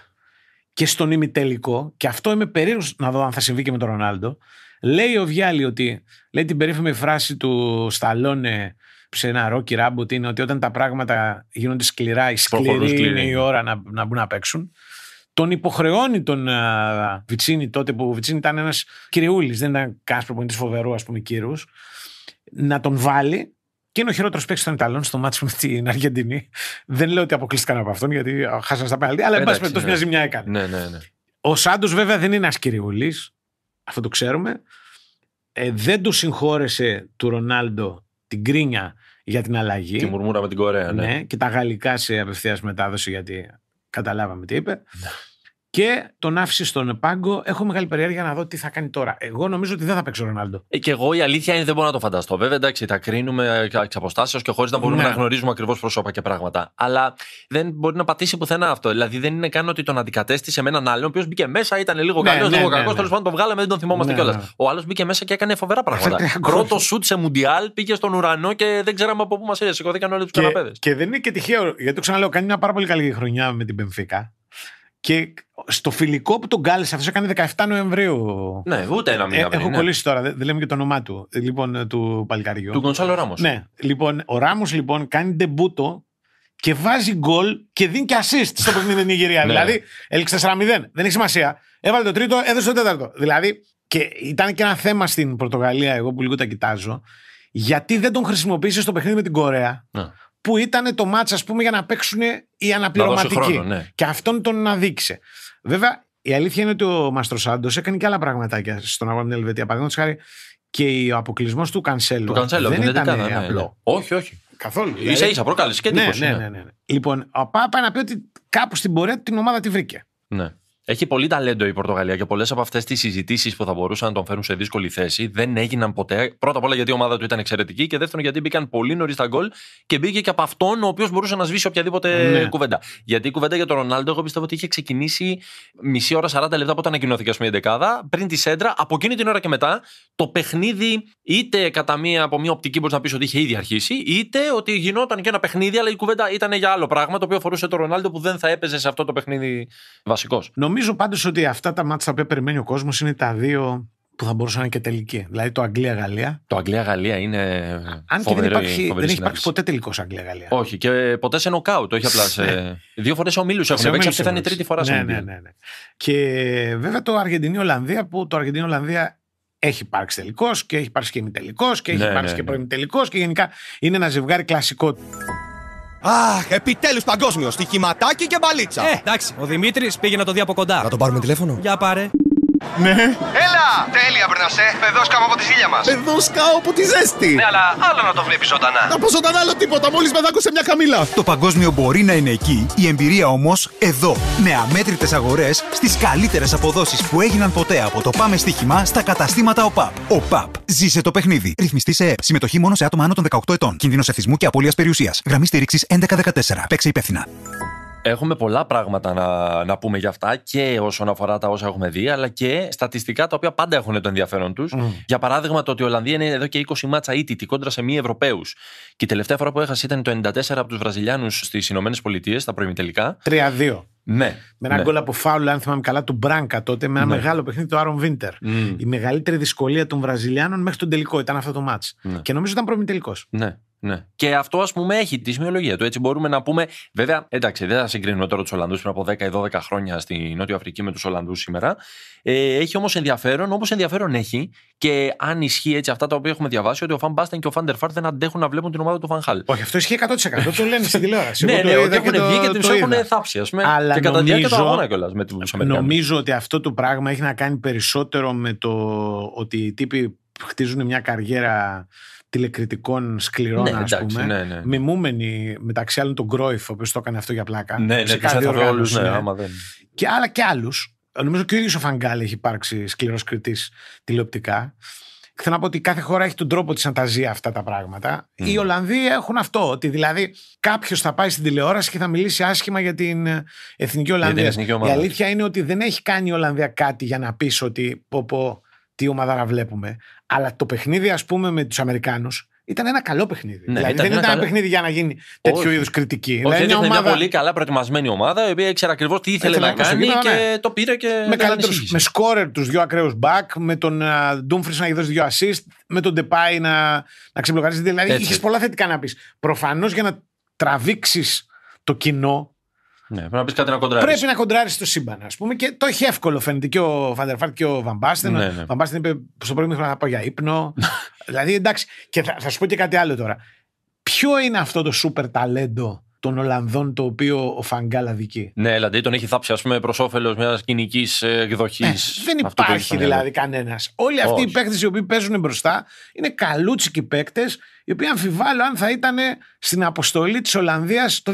Και στον ημιτελικό, και αυτό είμαι περίεργος να δω αν θα συμβεί και με τον Ρονάλντο, λέει ο Βιάλι ότι, λέει την περίφημη φράση του Σταλόνε σε ένα ρόκι ράμπο, ότι είναι ότι όταν τα πράγματα γίνονται σκληρά, η σκληρή είναι η ώρα να, να μπουν να παίξουν τον υποχρεώνει τον uh, Βιτσίνη τότε που ο Βιτσίνη ήταν ένας κυριούλης, δεν ήταν είναι της φοβερού ας πούμε, κύρους, να τον βάλει. Και είναι ο χειρότερος παίκτης των Ιταλών στο μάτσο με την Αργεντινή. δεν λέω ότι αποκλείστηκαν από αυτόν, γιατί χάσανε στα πέναλτι, αλλά εν πάση περιπτώσει ναι. μια ζημιά έκανε. Ναι, ναι, ναι. Ο Σάντος βέβαια δεν είναι ένας κυριούλης, αυτό το ξέρουμε. Ε, δεν του συγχώρεσε του Ρονάλντο την κρίνια για την αλλαγή. Τη μουρμούρα με την Κορέα, ναι. ναι και τα γαλλικά σε απευθείας μετάδοση, γιατί καταλάβαμε τι είπε. Ναι. Και τον άφησε στον πάγκο. Έχω μεγάλη περιέργεια να δω τι θα κάνει τώρα. Εγώ νομίζω ότι δεν θα παίξει ο Ρονάλντο. Ε, και εγώ η αλήθεια είναι δεν μπορώ να το φανταστώ. Βέβαια, εντάξει, τα κρίνουμε εξ αποστάσεως και χωρίς να μπορούμε ναι. να γνωρίζουμε ακριβώς πρόσωπα και πράγματα. Αλλά δεν μπορεί να πατήσει πουθενά αυτό. Δηλαδή δεν είναι καν ότι τον αντικατέστησε με έναν άλλον, ο οποίος μπήκε μέσα, ήταν λίγο ναι, καλός, ναι, λίγο ναι, κακός. Ναι. Τέλος πάντων τον βγάλαμε, δεν τον θυμόμαστε ναι, κιόλας. Ναι. Ο άλλος μπήκε μέσα και έκανε φοβερά πράγματα. Πρώτο σουτ σε μουντιάλ, πήγε στον ουρανό και δεν ξέραμε από πού μας ήρθε. Σηκώθηκαν όλοι τους καναπέδες. Και δεν είναι και τυχαίο, γιατί ξαναλέω, κάνει μια πάρα πολύ καλή χρονιά με την Πενφύκα. Και στο φιλικό που τον κάλεσε, αυτός έκανε 17 Νοεμβρίου. Ναι, ούτε ένα μήνα. Ε, έχω ναι. κολλήσει τώρα, δεν, λέμε και το όνομά του. Ε, λοιπόν, ε, του παλικαριού. Του Γκονσάλο Ράμο. Ναι. Λοιπόν, ο Ράμο λοιπόν κάνει ντεμπούτο και βάζει γκολ και δίνει και assist στο παιχνίδι με την ιγυρια δηλαδη [laughs] ναι. δηλαδή, έλειξε 4-0. Δεν έχει σημασία. Έβαλε το τρίτο, έδωσε το τέταρτο. Δηλαδή, και ήταν και ένα θέμα στην Πορτογαλία, εγώ που λίγο τα κοιτάζω, γιατί δεν τον χρησιμοποίησε στο παιχνίδι με την Κορέα. Ναι που ήταν το μάτσα, ας πούμε, για να παίξουν οι αναπληρωματικοί. Ναι. Και αυτόν τον να δείξε Βέβαια, η αλήθεια είναι ότι ο Σάντο έκανε και άλλα πραγματάκια στον αγώνα με την Ελβετία. Παραδείγματος χάρη και ο αποκλεισμός του Κανσέλου δεν ήταν ναι, ναι απλό. Ναι. Όχι, όχι. Καθόλου. σα ίσα δηλαδή- προκάλεσε και Ναι, ναι, ναι, ναι, Λοιπόν, ο Πάπα να πει ότι κάπου στην πορεία την ομάδα τη βρήκε. Ναι. Έχει πολύ ταλέντο η Πορτογαλία και πολλές από αυτές τις συζητήσεις που θα μπορούσαν να τον φέρουν σε δύσκολη θέση δεν έγιναν ποτέ. Πρώτα απ' όλα γιατί η ομάδα του ήταν εξαιρετική και δεύτερον γιατί μπήκαν πολύ νωρίς τα γκολ και μπήκε και από αυτόν ο οποίος μπορούσε να σβήσει οποιαδήποτε ε, ναι. κουβέντα. Γιατί η κουβέντα για τον Ρονάλντο, εγώ πιστεύω ότι είχε ξεκινήσει μισή ώρα, 40 λεπτά από όταν ανακοινώθηκε, ας πούμε, η δεκάδα, πριν τη σέντρα. Από εκείνη την ώρα και μετά το παιχνίδι είτε κατά μία, από μία οπτική μπορείς να πεις ότι είχε ήδη αρχίσει, είτε ότι γινόταν και ένα παιχνίδι, αλλά η κουβέντα ήταν για άλλο πράγμα το οποίο αφορούσε τον Ρονάλντο που δεν θα έπαιζε σε αυτό το παιχνίδι βασικός. Νομίζω πάντως ότι αυτά τα μάτια που περιμένει ο κόσμος είναι τα δύο που θα μπορούσαν να είναι και τελική. Δηλαδή το Αγγλία-Γαλλία. Το Αγγλία-Γαλλία είναι. Αν και δεν, υπάρχει, δεν έχει υπάρξει ποτέ τελικός Αγγλία-Γαλλία. Όχι, και ποτέ σε νοκάουτ. Όχι απλά σε. Ναι. Δύο φορές ομίλους έχουν παίξει. Αυτή ήταν η τρίτη φορά σε ναι, ναι, ναι, ναι. Και βέβαια το Αργεντινή-Ολλανδία που το Αργεντινή-Ολλανδία έχει υπάρξει τελικός και έχει υπάρξει και ημιτελικό και έχει ναι, υπάρξει ναι, και προημιτελικό και γενικά είναι ένα ζευγάρι κλασικό. Αχ, επιτέλους παγκόσμιο. Στοιχηματάκι και μπαλίτσα. Ε, εντάξει, ο Δημήτρης πήγε να το δει από κοντά. Να τον πάρουμε τηλέφωνο. Για πάρε. Ναι. Έλα! Τέλεια περνασέ. Εδώ σκάω από τη ζήλια μας. Εδώ σκάω από τη ζέστη. Ναι, αλλά άλλο να το βλέπεις ζωντανά. Από ζωντανά άλλο τίποτα. Μόλις με δάκουσε μια χαμηλά. Το παγκόσμιο μπορεί να είναι εκεί. Η εμπειρία όμως εδώ. Με αμέτρητες αγορές στις καλύτερες αποδόσεις που έγιναν ποτέ από το Πάμε Στοίχημα στα καταστήματα ΟΠΑΠ. ΟΠΑΠ. Ζήσε το παιχνίδι. Ρυθμιστή σε ΕΠ. Συμμετοχή μόνο σε άτομα άνω των 18 ετών. Κίνδυνος εθισμού και απώλειας περιουσίας. Γραμμή στήριξης 1114. Παίξε υπεύθυνα. Έχουμε πολλά πράγματα να, να πούμε για αυτά και όσον αφορά τα όσα έχουμε δει, αλλά και στατιστικά τα οποία πάντα έχουν το ενδιαφέρον τους. Για παράδειγμα, το ότι η Ολλανδία είναι εδώ και 20 μάτσα ήττη κόντρα σε μη Ευρωπαίους. Και η τελευταία φορά που έχασε ήταν το 94 από τους Βραζιλιάνους στις Ηνωμένες Πολιτείες, τα τελικα 3 3-2. Ναι, με ένα ναι. γκολ από φάουλ, αν θυμάμαι καλά, του Μπράνκα τότε, με ένα ναι. μεγάλο παιχνίδι του Άρων Βίντερ. Η μεγαλύτερη δυσκολία των Βραζιλιάνων μέχρι τον τελικό ήταν αυτό το μάτ. Ναι. Και νομίζω ήταν πρώην Ναι. Ναι. Και αυτό, ας πούμε, έχει τη σημειολογία του. Έτσι μπορούμε να πούμε. Βέβαια, εντάξει, δεν θα συγκρίνουμε τώρα τους Ολλανδούς πριν από 10 12 χρόνια στη Νότια Αφρική με τους Ολλανδούς σήμερα. Ε, έχει όμως ενδιαφέρον, όπως ενδιαφέρον έχει και αν ισχύει έτσι αυτά τα οποία έχουμε διαβάσει, ότι ο Φαν Μπάστεν και ο Φαντερφάρ Φάρτ δεν αντέχουν να βλέπουν την ομάδα του Φαν Χάλ. Όχι, αυτό ισχύει 100%. το λένε στην τηλεόραση. ναι, ναι, ότι έχουν βγει και του έχουν θάψει, ας πούμε. και κατά αγώνα κιόλας με τους Νομίζω ότι αυτό το πράγμα έχει να κάνει περισσότερο με το ότι οι τύποι χτίζουν μια καριέρα τηλεκριτικών σκληρών, ναι, ας πούμε. Ναι, ναι. Μιμούμενοι μεταξύ άλλων τον Κρόιφ, ο οποίος το έκανε αυτό για πλάκα. Ναι, ναι, ναι, ναι, άμα δεν... Και άλλα και άλλους. Νομίζω και ο ίδιος ο Φαγκάλη έχει υπάρξει σκληρός κριτής τηλεοπτικά. Θέλω να πω ότι κάθε χώρα έχει τον τρόπο της να τα ζει αυτά τα πράγματα. Mm. Οι Ολλανδοί έχουν αυτό, ότι δηλαδή κάποιος θα πάει στην τηλεόραση και θα μιλήσει άσχημα για την εθνική Ολλανδία. η αλήθεια είναι ότι δεν έχει κάνει η Ολλανδία κάτι για να πεις ότι πω, πω, τι ομάδα να βλέπουμε. Αλλά το παιχνίδι, ας πούμε, με τους Αμερικάνους ήταν ένα καλό παιχνίδι. Ναι, δηλαδή, δεν ήταν ένα παιχνίδι για να γίνει τέτοιου είδους κριτική. Όχι, δηλαδή, ήταν ομάδα... μια πολύ καλά προετοιμασμένη ομάδα, η οποία ήξερε ακριβώς τι ήθελε να, κάνει και, ναι. το πήρε και. Με, καλύτερους, με σκόρερ τους δύο ακραίους μπακ, με τον Ντούμφρι ε, uh, να δώσει δύο assist, με τον Ντεπάι να, να Δηλαδή, είχες πολλά θετικά να πεις. Προφανώς για να τραβήξεις το κοινό ναι, πρέπει να πεις κάτι να κοντράρεις. Πρέπει να κοντράρεις το σύμπαν, ας πούμε. Και το έχει εύκολο φαίνεται και ο Φαντερφάρτ και ο Βαμπάστεν. Ναι, ναι. Ο Βαμπάστεν είπε στο πρώτο μήνυμα θα πάω για ύπνο. [laughs] δηλαδή εντάξει. Και θα, θα σου πω και κάτι άλλο τώρα. Ποιο είναι αυτό το σούπερ ταλέντο των Ολλανδών το οποίο ο Φαγκάλα δικεί. Ναι, δηλαδή τον έχει θάψει προ όφελο προς όφελος μιας κοινικής ε, εκδοχής. Ε, δεν υπάρχει ναι. δηλαδή κανένας. Όλοι αυτοί Όχι. οι παίκτες οι οποίοι παίζουν μπροστά είναι καλούτσικοι παίκτες η οποία αμφιβάλλω αν θα ήταν στην αποστολή της Ολλανδίας το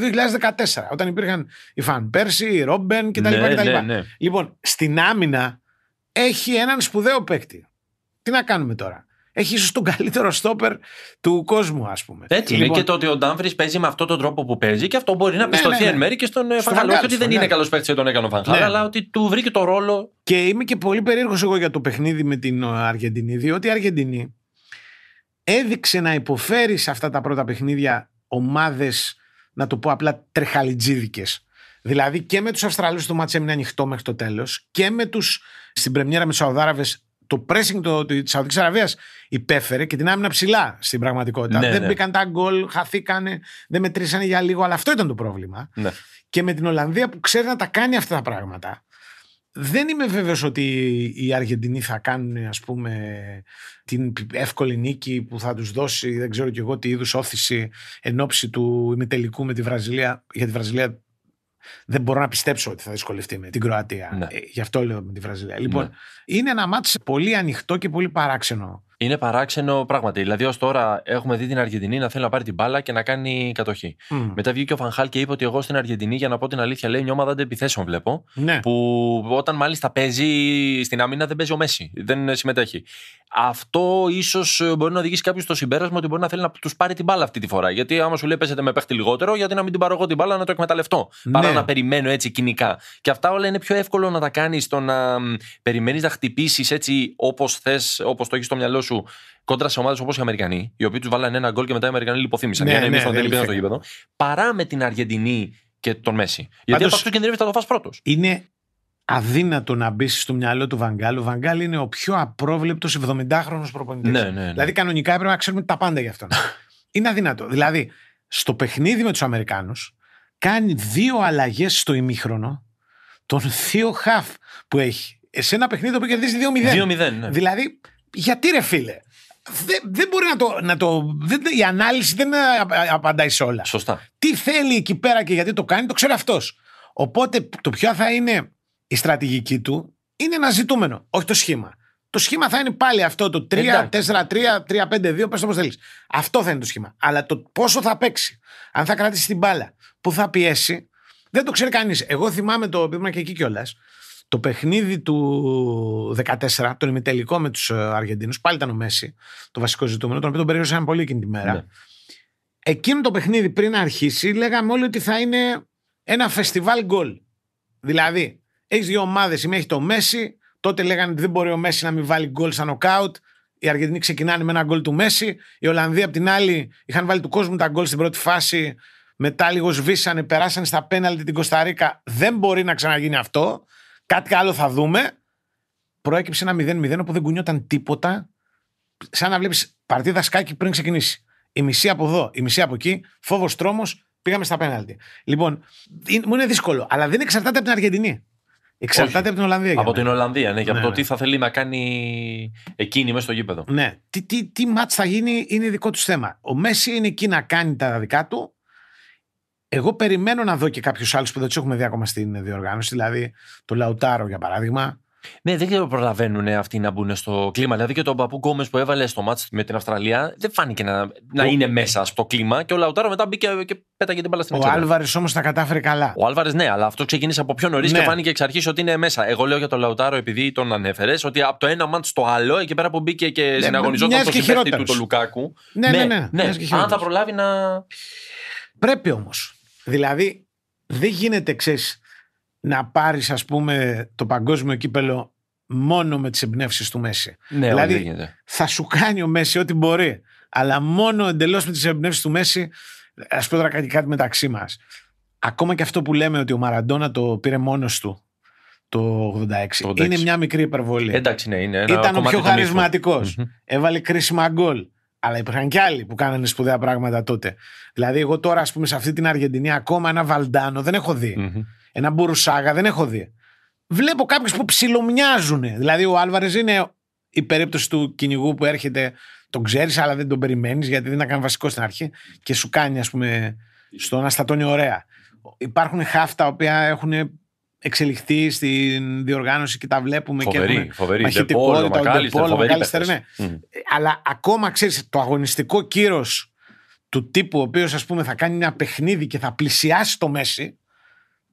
2014, όταν υπήρχαν οι Φαν Πέρσι, οι Ρόμπεν κτλ. Ναι, Ναι, ναι. Λοιπόν, στην άμυνα έχει έναν σπουδαίο παίκτη. Τι να κάνουμε τώρα. Έχει ίσως τον καλύτερο στόπερ του κόσμου, ας πούμε. Έτσι λοιπόν, είναι. Και το ότι ο Ντάμφρις παίζει με αυτόν τον τρόπο που παίζει και αυτό μπορεί να ναι, πιστωθεί ναι, ναι, εν και στον ε, Φανχάλ. Όχι ότι δεν είναι καλός παίκτης και τον έκανε ο Φανχάλ, ναι. αλλά ότι του βρήκε το ρόλο. Και είμαι και πολύ περίεργος εγώ για το παιχνίδι με την Αργεντινή, διότι η Αργεντινή έδειξε να υποφέρει σε αυτά τα πρώτα παιχνίδια ομάδες, να το πω απλά, τρεχαλιτζίδικες. Δηλαδή και με τους Αυστραλούς το μάτσε έμεινε ανοιχτό μέχρι το τέλος και με τους στην πρεμιέρα με τους Σαουδάραβες το pressing το, της Σαουδικής Αραβίας υπέφερε και την άμυνα ψηλά στην πραγματικότητα. Ναι, δεν ναι. μπήκαν τα γκολ, χαθήκανε, δεν μετρήσανε για λίγο, αλλά αυτό ήταν το πρόβλημα. Ναι. Και με την Ολλανδία που ξέρει να τα κάνει αυτά τα πράγματα δεν είμαι βέβαιος ότι οι Αργεντινοί θα κάνουν ας πούμε την εύκολη νίκη που θα τους δώσει δεν ξέρω κι εγώ τι είδους όθηση εν ώψη του ημιτελικού με τη Βραζιλία για τη Βραζιλία δεν μπορώ να πιστέψω ότι θα δυσκολευτεί με την Κροατία. Ναι. Ε, γι' αυτό λέω με τη Βραζιλία. Λοιπόν, ναι. είναι ένα μάτς πολύ ανοιχτό και πολύ παράξενο. Είναι παράξενο πράγματι. Δηλαδή, ως τώρα έχουμε δει την Αργεντινή να θέλει να πάρει την μπάλα και να κάνει κατοχή. Mm. Μετά βγήκε ο Φανχάλ και είπε ότι εγώ στην Αργεντινή, για να πω την αλήθεια, λέει μια ομάδα αντεπιθέσεων βλέπω. Ναι. Που όταν μάλιστα παίζει στην άμυνα δεν παίζει ο Μέση. Δεν συμμετέχει. Αυτό ίσως μπορεί να οδηγήσει κάποιος στο συμπέρασμα ότι μπορεί να θέλει να τους πάρει την μπάλα αυτή τη φορά. Γιατί άμα σου λέει παίζετε με παίχτη λιγότερο, γιατί να μην την πάρω εγώ την μπάλα να το εκμεταλλευτώ. Ναι. Παρά να περιμένω έτσι κοινικά. Και αυτά όλα είναι πιο εύκολο να τα κάνεις στο να περιμένεις να χτυπήσεις έτσι όπως θες, όπως το έχεις στο μυαλό σου σου κόντρα σε ομάδες όπως οι Αμερικανοί, οι οποίοι τους βάλανε ένα γκολ και μετά οι Αμερικανοί λιποθύμησαν. Ναι, ναι, ναι, ναι, ναι, στο γήπεδο. Παρά με την Αργεντινή και τον Μέση. Γιατί Πάντως, από αυτό κινδυνεύει θα το φας πρώτος. Είναι αδύνατο να μπεις στο μυαλό του Βαγκάλ. Ο Βαγκάλ είναι ο πιο απρόβλεπτος 70χρονο προπονητής. Ναι, ναι, ναι. Δηλαδή κανονικά έπρεπε να ξέρουμε τα πάντα γι' αυτό. [laughs] είναι αδύνατο. Δηλαδή στο παιχνίδι με τους Αμερικάνους κάνει δύο αλλαγές στο ημίχρονο τον θείο χαφ που έχει. Σε ένα παιχνίδι οποιο κερδίζει 2-0. 2-0 ναι. Δηλαδή γιατί ρε φίλε. Δεν, δεν μπορεί να το. Να το η ανάλυση δεν απαντάει σε όλα. Σωστά. Τι θέλει εκεί πέρα και γιατί το κάνει, το ξέρει αυτός. Οπότε το ποιο θα είναι η στρατηγική του είναι ένα ζητούμενο, όχι το σχήμα. Το σχήμα θα είναι πάλι αυτό το 3-4-3, 3-5-2, πες το πώς θέλεις. Αυτό θα είναι το σχήμα. Αλλά το πόσο θα παίξει, αν θα κρατήσει την μπάλα, που θα πιέσει, δεν το ξέρει κανείς. Εγώ θυμάμαι το, πείμα και εκεί κιόλας. Το παιχνίδι του 14, τον ημιτελικό με τους ε, Αργεντίνου, πάλι ήταν ο Μέση, το βασικό ζητούμενο, τον οποίο τον περιόρισαν πολύ εκείνη τη μέρα. Ναι. Εκείνο το παιχνίδι πριν αρχίσει, λέγαμε όλοι ότι θα είναι ένα φεστιβάλ γκολ. Δηλαδή, έχεις δύο ομάδες, η μία έχει το Μέση, τότε λέγανε ότι δεν μπορεί ο Μέση να μην βάλει γκολ σαν νοκάουτ. Οι Αργεντινοί ξεκινάνε με ένα γκολ του Μέση. Οι Ολλανδοί, απ' την άλλη, είχαν βάλει του κόσμου τα γκολ στην πρώτη φάση. Μετά λίγο σβήσανε, περάσανε στα πέναλτι την Κωνσταντίνα. Δεν μπορεί να ξαναγίνει αυτό. Κάτι άλλο θα δούμε. Προέκυψε ένα 0-0 όπου δεν κουνιόταν τίποτα. Σαν να βλέπεις παρτίδα σκάκι πριν ξεκινήσει. Η μισή από εδώ, η μισή από εκεί. Φόβος τρόμος. Πήγαμε στα πέναλτι. Λοιπόν, μου είναι δύσκολο, αλλά δεν εξαρτάται από την Αργεντινή. Εξαρτάται από την Ολλανδία. Από την Ολλανδία, ναι, και από το ναι. τι θα θέλει να κάνει εκείνη μέσα στο γήπεδο. Ναι. Τι, τι, τι μάτς θα γίνει είναι δικό τους θέμα. Ο Μέση είναι εκεί να κάνει τα δικά του. Εγώ περιμένω να δω και κάποιους άλλους που δεν τους έχουμε δει ακόμα στην διοργάνωση. Δηλαδή, το Λαουτάρο για παράδειγμα. Ναι, δεν ξέρω προλαβαίνουν αυτοί να μπουν στο κλίμα. Δηλαδή και τον Παππού Γκόμες που έβαλε στο μάτς με την Αυστραλία δεν φάνηκε να, είναι μέσα στο κλίμα και ο Λαουτάρο μετά μπήκε και πέταγε την μπάλα Ο Άλβαρη όμως τα κατάφερε καλά. Ο Άλβαρη ναι, αλλά αυτό ξεκίνησε από πιο νωρίς ναι. και φάνηκε εξ αρχής ότι είναι μέσα. Εγώ λέω για τον Λαουτάρο επειδή τον ανέφερες ότι από το ένα μάτ στο άλλο εκεί πέρα που μπήκε και ναι, συναγωνιζόταν το συμπέχτη του Λουκάκου. ναι. ναι, ναι. ναι, ναι. Αν θα προλάβει να. Πρέπει όμως. Δηλαδή, δεν γίνεται, ξέρεις, να πάρεις, ας πούμε, το παγκόσμιο κύπελο μόνο με τις εμπνεύσεις του Μέση. Ναι, δηλαδή, θα σου κάνει ο Μέση ό,τι μπορεί, αλλά μόνο εντελώς με τις εμπνεύσεις του Μέση, ας πούμε τώρα κάτι, μεταξύ μας. Ακόμα και αυτό που λέμε ότι ο Μαραντόνα το πήρε μόνος του το 86. Είναι μια μικρή υπερβολή. Εντάξει, ναι, είναι. Ένα Ήταν ο πιο χαρισματικο Έβαλε κρίσιμα γκολ. Αλλά υπήρχαν και άλλοι που κάνανε σπουδαία πράγματα τότε. Δηλαδή, εγώ τώρα, ας πούμε, σε αυτή την Αργεντινή, ακόμα ένα Βαλντάνο δεν έχω δει. mm Ένα Μπουρουσάγα δεν έχω δει. Βλέπω κάποιους που ψιλομοιάζουν. Δηλαδή, ο Άλβαρες είναι η περίπτωση του κυνηγού που έρχεται, τον ξέρεις, αλλά δεν τον περιμένεις, γιατί δεν ήταν βασικό στην αρχή και σου κάνει, ας πούμε, στο να στατώνει ωραία. Υπάρχουν χάφτα οποία έχουν εξελιχθεί στην διοργάνωση και τα βλέπουμε φοβερή, και έχουμε φοβερή, μαχητικότητα, ο Ντεπόλ, ο ναι. Mm. Αλλά ακόμα ξέρεις το αγωνιστικό κύρος του τύπου ο οποίος ας πούμε θα κάνει ένα παιχνίδι και θα πλησιάσει το Μέση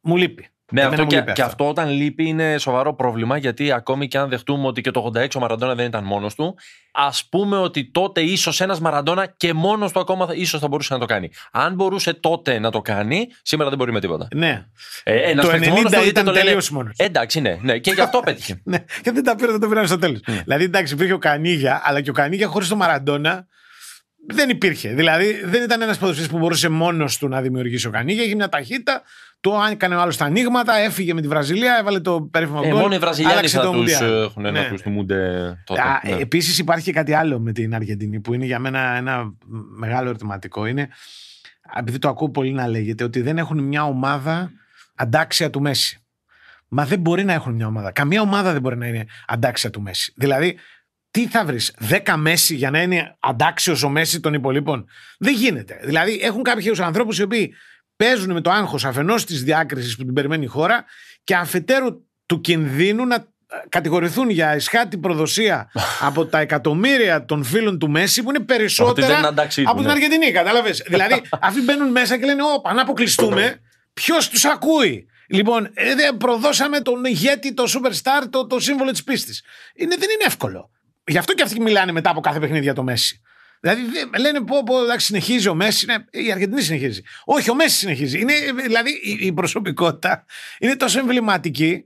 μου λείπει. Ναι, αυτό και, αυτό όταν λείπει είναι σοβαρό πρόβλημα γιατί ακόμη και αν δεχτούμε ότι και το 86 ο Μαραντόνα δεν ήταν μόνος του, ας πούμε ότι τότε ίσως ένας Μαραντόνα και μόνος του ακόμα ίσως θα μπορούσε να το κάνει. Αν μπορούσε τότε να το κάνει, σήμερα δεν μπορεί με τίποτα. Ναι. Ε, ε το 90 ήταν τελείως μόνος. Εντάξει, ναι, ναι. Και γι' αυτό [laughs] πέτυχε. ναι, και δεν τα πήρε, δεν το πήραν στο τέλος. Mm. Ναι. Δηλαδή, εντάξει, υπήρχε ο Κανίγια, αλλά και ο Κανίγια χωρίς τον Μαραντόνα δεν υπήρχε. Δηλαδή, δεν ήταν ένας ποδοσφαιριστής που μπορούσε μόνος του να δημιουργήσει ο Κανίγια. Έχει μια ταχύτητα το αν έκανε ο άλλος τα ανοίγματα, έφυγε με τη Βραζιλία, έβαλε το περίφημο ε, γκολ. Ε, μόνο οι Βραζιλιάνοι θα ε, έχουν ναι. του θυμούνται τότε. Ναι. Επίσης υπάρχει και κάτι άλλο με την Αργεντινή που είναι για μένα ένα μεγάλο ερωτηματικό. Είναι, επειδή το ακούω πολύ να λέγεται, ότι δεν έχουν μια ομάδα αντάξια του Μέση. Μα δεν μπορεί να έχουν μια ομάδα. Καμία ομάδα δεν μπορεί να είναι αντάξια του Μέση. Δηλαδή, τι θα βρεις, 10 Μέση για να είναι αντάξιος ο Μέση των υπολείπων. Δεν γίνεται. Δηλαδή, έχουν κάποιους ανθρώπους οι οποίοι παίζουν με το άγχος αφενός της διάκρισης που την περιμένει η χώρα και αφετέρου του κινδύνου να ε, κατηγορηθούν για ισχάτη προδοσία [laughs] από τα εκατομμύρια των φίλων του Μέση που είναι περισσότερα από την ναι. Αργεντινή. Κατάλαβες. [laughs] δηλαδή, αυτοί μπαίνουν μέσα και λένε: Ωπα, να αποκλειστούμε. Ποιος τους ακούει. Λοιπόν, ε, προδώσαμε τον ηγέτη, τον superstar, το, το σύμβολο της πίστης. Είναι, δεν είναι εύκολο. Γι' αυτό και αυτοί μιλάνε μετά από κάθε παιχνίδι για το Μέση. Δηλαδή λένε πω, πω συνεχίζει ο Μέσης. η Αργεντινή συνεχίζει. Όχι, ο Μέσης συνεχίζει. Είναι, δηλαδή η προσωπικότητα είναι τόσο εμβληματική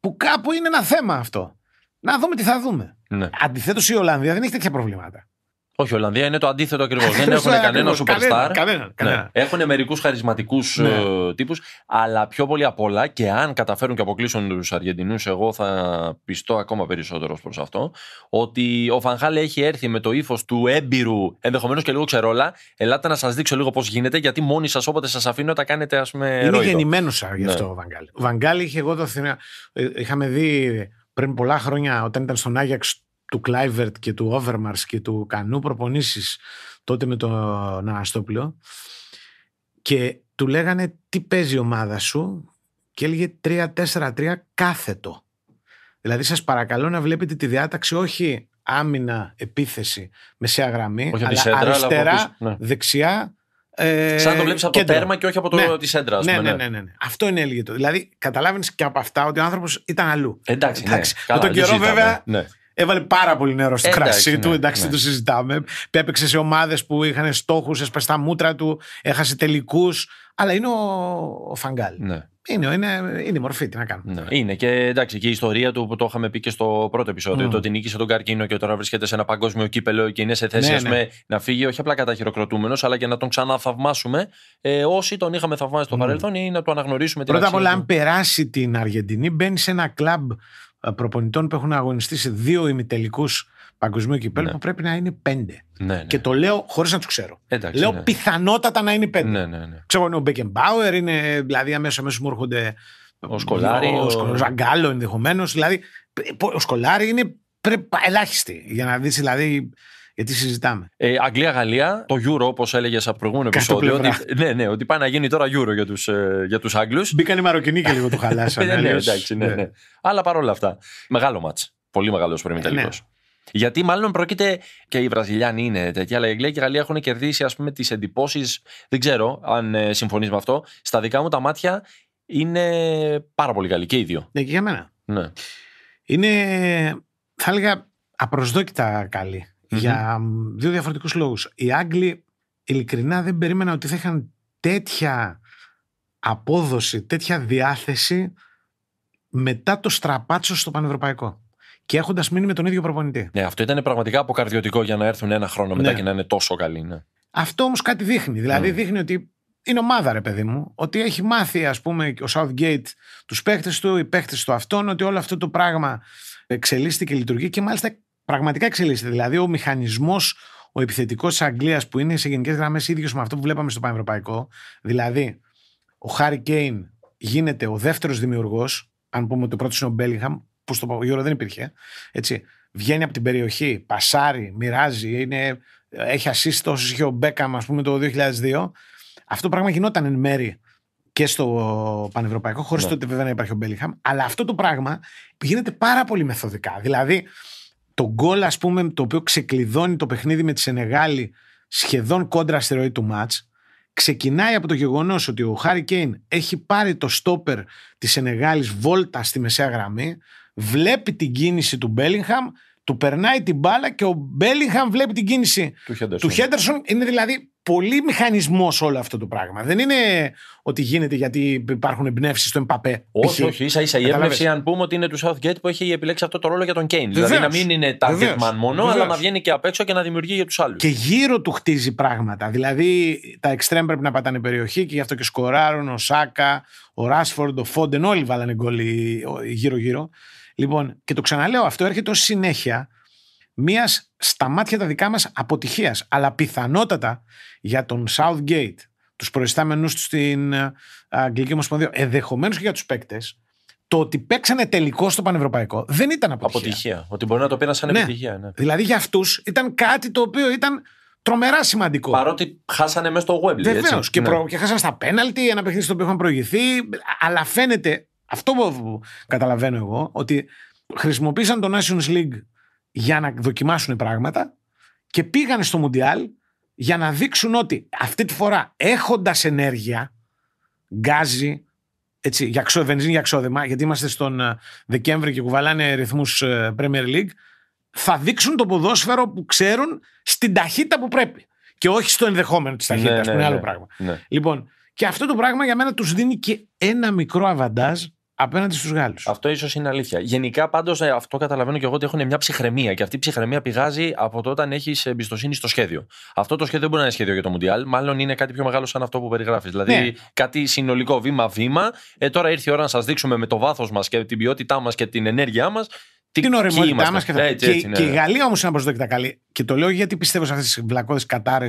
που κάπου είναι ένα θέμα αυτό. Να δούμε τι θα δούμε. Ναι. Αντιθέτως η Ολλανδία δεν έχει τέτοια προβλήματα. Όχι, η Ολλανδία είναι το αντίθετο ακριβώς. Δεν [laughs] έχουν κανένα superstar. Κανένα, κανένα. Ναι. Έχουν μερικούς χαρισματικούς ναι. Ε, τύπους. Αλλά πιο πολύ απ' όλα, και αν καταφέρουν και αποκλείσουν τους Αργεντινούς, εγώ θα πιστώ ακόμα περισσότερο προς αυτό. Ότι ο Φανχάλε έχει έρθει με το ύφος του έμπειρου, ενδεχομένως και λίγο ξερόλα. Ελάτε να σας δείξω λίγο πώς γίνεται, γιατί μόνοι σας όποτε σας αφήνω τα κάνετε, ας πούμε. Είναι γεννημένο γι' ναι. αυτό ναι. ο Ο είχε εγώ το ε, Είχαμε δει πριν πολλά χρόνια όταν ήταν στον Άγιαξ του Κλάιβερτ και του Όβερμαρς και του Κανού προπονήσεις τότε με τον Αναστόπλιο και του λέγανε τι παίζει η ομάδα σου και έλεγε 3-4-3 κάθετο. Δηλαδή σας παρακαλώ να βλέπετε τη διάταξη όχι άμυνα, επίθεση, μεσαία γραμμή, όχι αλλά σέντρα, αριστερά, δεξιά, ε, Σαν να το βλέπεις από το τέρμα και όχι από το, ναι. τη σέντρα, ναι, ναι, ναι, ναι, Αυτό είναι έλεγε το. Δηλαδή, καταλάβει και από αυτά ότι ο άνθρωπος ήταν αλλού. Εντάξει, Εντάξει. Ναι. Με τον καιρό, βέβαια, Έβαλε πάρα πολύ νερό στο εντάξει, κρασί ναι, του. Εντάξει, ναι. το συζητάμε. Πέπεξε σε ομάδες που είχαν στόχους, έσπασε τα μούτρα του, έχασε τελικούς. Αλλά είναι ο, ο Φαγκάλ. Ναι. Είναι, είναι, είναι η μορφή, τι να κάνουμε. Ναι. Είναι και εντάξει, και η ιστορία του που το είχαμε πει και στο πρώτο επεισόδιο, mm. το ότι νίκησε τον καρκίνο και τώρα βρίσκεται σε ένα παγκόσμιο κύπελο και είναι σε θέση ναι, ναι. να φύγει όχι απλά καταχειροκροτούμενος, αλλά και να τον ξαναθαυμάσουμε ε, όσοι τον είχαμε θαυμάσει στο mm. παρελθόν ή να του αναγνωρίσουμε την Πρώτα απ' όλα, αν περάσει την Αργεντινή, μπαίνει σε ένα κλαμπ ε, προπονητών που έχουν αγωνιστεί σε δύο ημιτελικούς παγκοσμίου κυπέλου ναι. που πρέπει να είναι πέντε. Ναι, ναι Και το ναι. λέω χωρίς να τους ξέρω. Εντάξει, λέω πιθανότατα να είναι πέντε. Ναι, ναι, ναι. Ξέρω, είναι ο Μπέκεμπάουερ, είναι, δηλαδή αμέσως αμέσως μου έρχονται. Ο Σκολάρη. Ο, ο, ο Ζαγκάλο ενδεχομένως. Δηλαδή, ο Σκολάρη είναι πρέπει, ελάχιστη για να δεις δηλαδή, γιατί συζητάμε. Ε, Αγγλία-Γαλλία, το Euro, όπως έλεγες από προηγούμενο επεισόδιο. Ότι, ναι, ναι, ότι πάει να γίνει τώρα Euro για τους ε, για τους Άγγλους. Μπήκαν οι Μαροκινοί και λίγο του χαλάσαν [laughs] ναι, ναι, εντάξει, ναι, ναι, ναι. Αλλά παρόλα αυτά. Μεγάλο μάτ. Πολύ μεγάλος προημητελικό. Ναι. Γιατί μάλλον πρόκειται και οι Βραζιλιάνοι είναι τέτοιοι, αλλά η Αγγλία και η Γαλλία έχουν κερδίσει ας πούμε τις εντυπώσεις, δεν ξέρω αν ε, συμφωνείς με αυτό, στα δικά μου τα μάτια είναι πάρα πολύ καλή και οι δύο. Ναι και για μένα. Ναι. Είναι θα έλεγα απροσδόκητα καλή. Mm-hmm. για δύο διαφορετικούς λόγους. Οι Άγγλοι ειλικρινά δεν περίμεναν ότι θα είχαν τέτοια απόδοση, τέτοια διάθεση μετά το στραπάτσο στο πανευρωπαϊκό. Και έχοντας μείνει με τον ίδιο προπονητή. Ναι, αυτό ήταν πραγματικά αποκαρδιωτικό για να έρθουν ένα χρόνο μετά ναι. και να είναι τόσο καλοί. Ναι. Αυτό όμως κάτι δείχνει. Δηλαδή mm. δείχνει ότι είναι ομάδα, ρε παιδί μου. Ότι έχει μάθει, ας πούμε, ο Southgate τους παίχτε του, οι παίχτε του αυτών, ότι όλο αυτό το πράγμα εξελίσσεται και λειτουργεί και μάλιστα πραγματικά εξελίσσεται. Δηλαδή, ο μηχανισμός, ο επιθετικός της Αγγλίας που είναι σε γενικές γραμμές ίδιος με αυτό που βλέπαμε στο πανευρωπαϊκό. Δηλαδή, ο Χάρι Κέιν γίνεται ο δεύτερος δημιουργός, αν πούμε ότι ο πρώτος είναι ο Μπέλιγχαμ, που στο γύρο δεν υπήρχε. Έτσι. Βγαίνει από την περιοχή, πασάρει, μοιράζει, είναι, έχει assist όσο είχε ο Μπέκαμ, ας πούμε, το 2002. Αυτό το πράγμα γινόταν εν μέρη και στο πανευρωπαϊκό, χωρίς ναι. τότε βέβαια να υπάρχει ο Μπέλιγχαμ. Αλλά αυτό το πράγμα γίνεται πάρα πολύ μεθοδικά. Δηλαδή, το γκολ ας πούμε το οποίο ξεκλειδώνει το παιχνίδι με τη Σενεγάλη σχεδόν κόντρα στη ροή του μάτς ξεκινάει από το γεγονός ότι ο Χάρη Κέιν έχει πάρει το στόπερ της Σενεγάλης βόλτα στη μεσαία γραμμή βλέπει την κίνηση του Μπέλιγχαμ του περνάει την μπάλα και ο Μπέλιγχαμ βλέπει την κίνηση του Χέντερσον. Είναι δηλαδή πολύ μηχανισμός όλο αυτό το πράγμα. Δεν είναι ότι γίνεται γιατί υπάρχουν εμπνεύσεις στο Εμπαπέ. Όχι, όχι. ίσα ίσα η έμπνευση, αν πούμε ότι είναι του Southgate που έχει επιλέξει αυτό το ρόλο για τον Κέιν. Δηλαδή να μην είναι target man μόνο, αλλά να βγαίνει και απ' έξω και να δημιουργεί για τους άλλους. Και γύρω του χτίζει πράγματα. Δηλαδή τα εξτρέμ πρέπει να πατάνε περιοχή και γι' αυτό και σκοράρουν ο Σάκα, ο Ράσφορντ, ο Φόντεν. Όλοι βάλανε γκολ ε, γύρω-γύρω. Λοιπόν, και το ξαναλέω, αυτό έρχεται ως συνέχεια μιας στα μάτια τα δικά μας αποτυχίας. Αλλά πιθανότατα για τον Southgate, τους προϊστάμενους τους στην ε, Αγγλική Ομοσπονδία, ενδεχομένως και για τους παίκτες, το ότι παίξανε τελικό στο Πανευρωπαϊκό δεν ήταν αποτυχία. Αποτυχία. Ότι μπορεί να το πήραν σαν ναι. επιτυχία. Ναι. Δηλαδή για αυτούς ήταν κάτι το οποίο ήταν τρομερά σημαντικό. Παρότι χάσανε μέσα στο Web Βεβαίως. Και, ναι. και χάσανε στα πέναλτι, ένα παιχνίδι στο οποίο είχαν προηγηθεί. Αλλά φαίνεται, αυτό που καταλαβαίνω εγώ, ότι χρησιμοποίησαν το Nations League για να δοκιμάσουν πράγματα και πήγανε στο Μουντιάλ για να δείξουν ότι αυτή τη φορά έχοντας ενέργεια, γκάζι, έτσι, για ξό, βενζίνη για ξόδεμα, γιατί είμαστε στον ε, Δεκέμβρη και κουβαλάνε ρυθμούς ε, Premier League, θα δείξουν το ποδόσφαιρο που ξέρουν στην ταχύτητα που πρέπει. Και όχι στο ενδεχόμενο της ταχύτητας, ναι, που είναι ναι, άλλο ναι, πράγμα. Ναι. Λοιπόν, και αυτό το πράγμα για μένα τους δίνει και ένα μικρό αβαντάζ απέναντι στους Γάλλους. Αυτό ίσως είναι αλήθεια. Γενικά, πάντως, ε, αυτό καταλαβαίνω και εγώ ότι έχουν μια ψυχραιμία και αυτή η ψυχραιμία πηγάζει από το όταν έχεις εμπιστοσύνη στο σχέδιο. Αυτό το σχέδιο δεν μπορεί να είναι σχέδιο για το Μουντιάλ, μάλλον είναι κάτι πιο μεγάλο σαν αυτό που περιγράφεις. Δηλαδή, ναι. κάτι συνολικό βήμα-βήμα. Ε, τώρα ήρθε η ώρα να σας δείξουμε με το βάθος μας και την ποιότητά μας και την ενέργειά μας την ωρεμότητά μας και θα... και, και η Γαλλία όμως είναι τα καλή. Και το λέω γιατί πιστεύω σε αυτές τις βλακώδεις κατάρες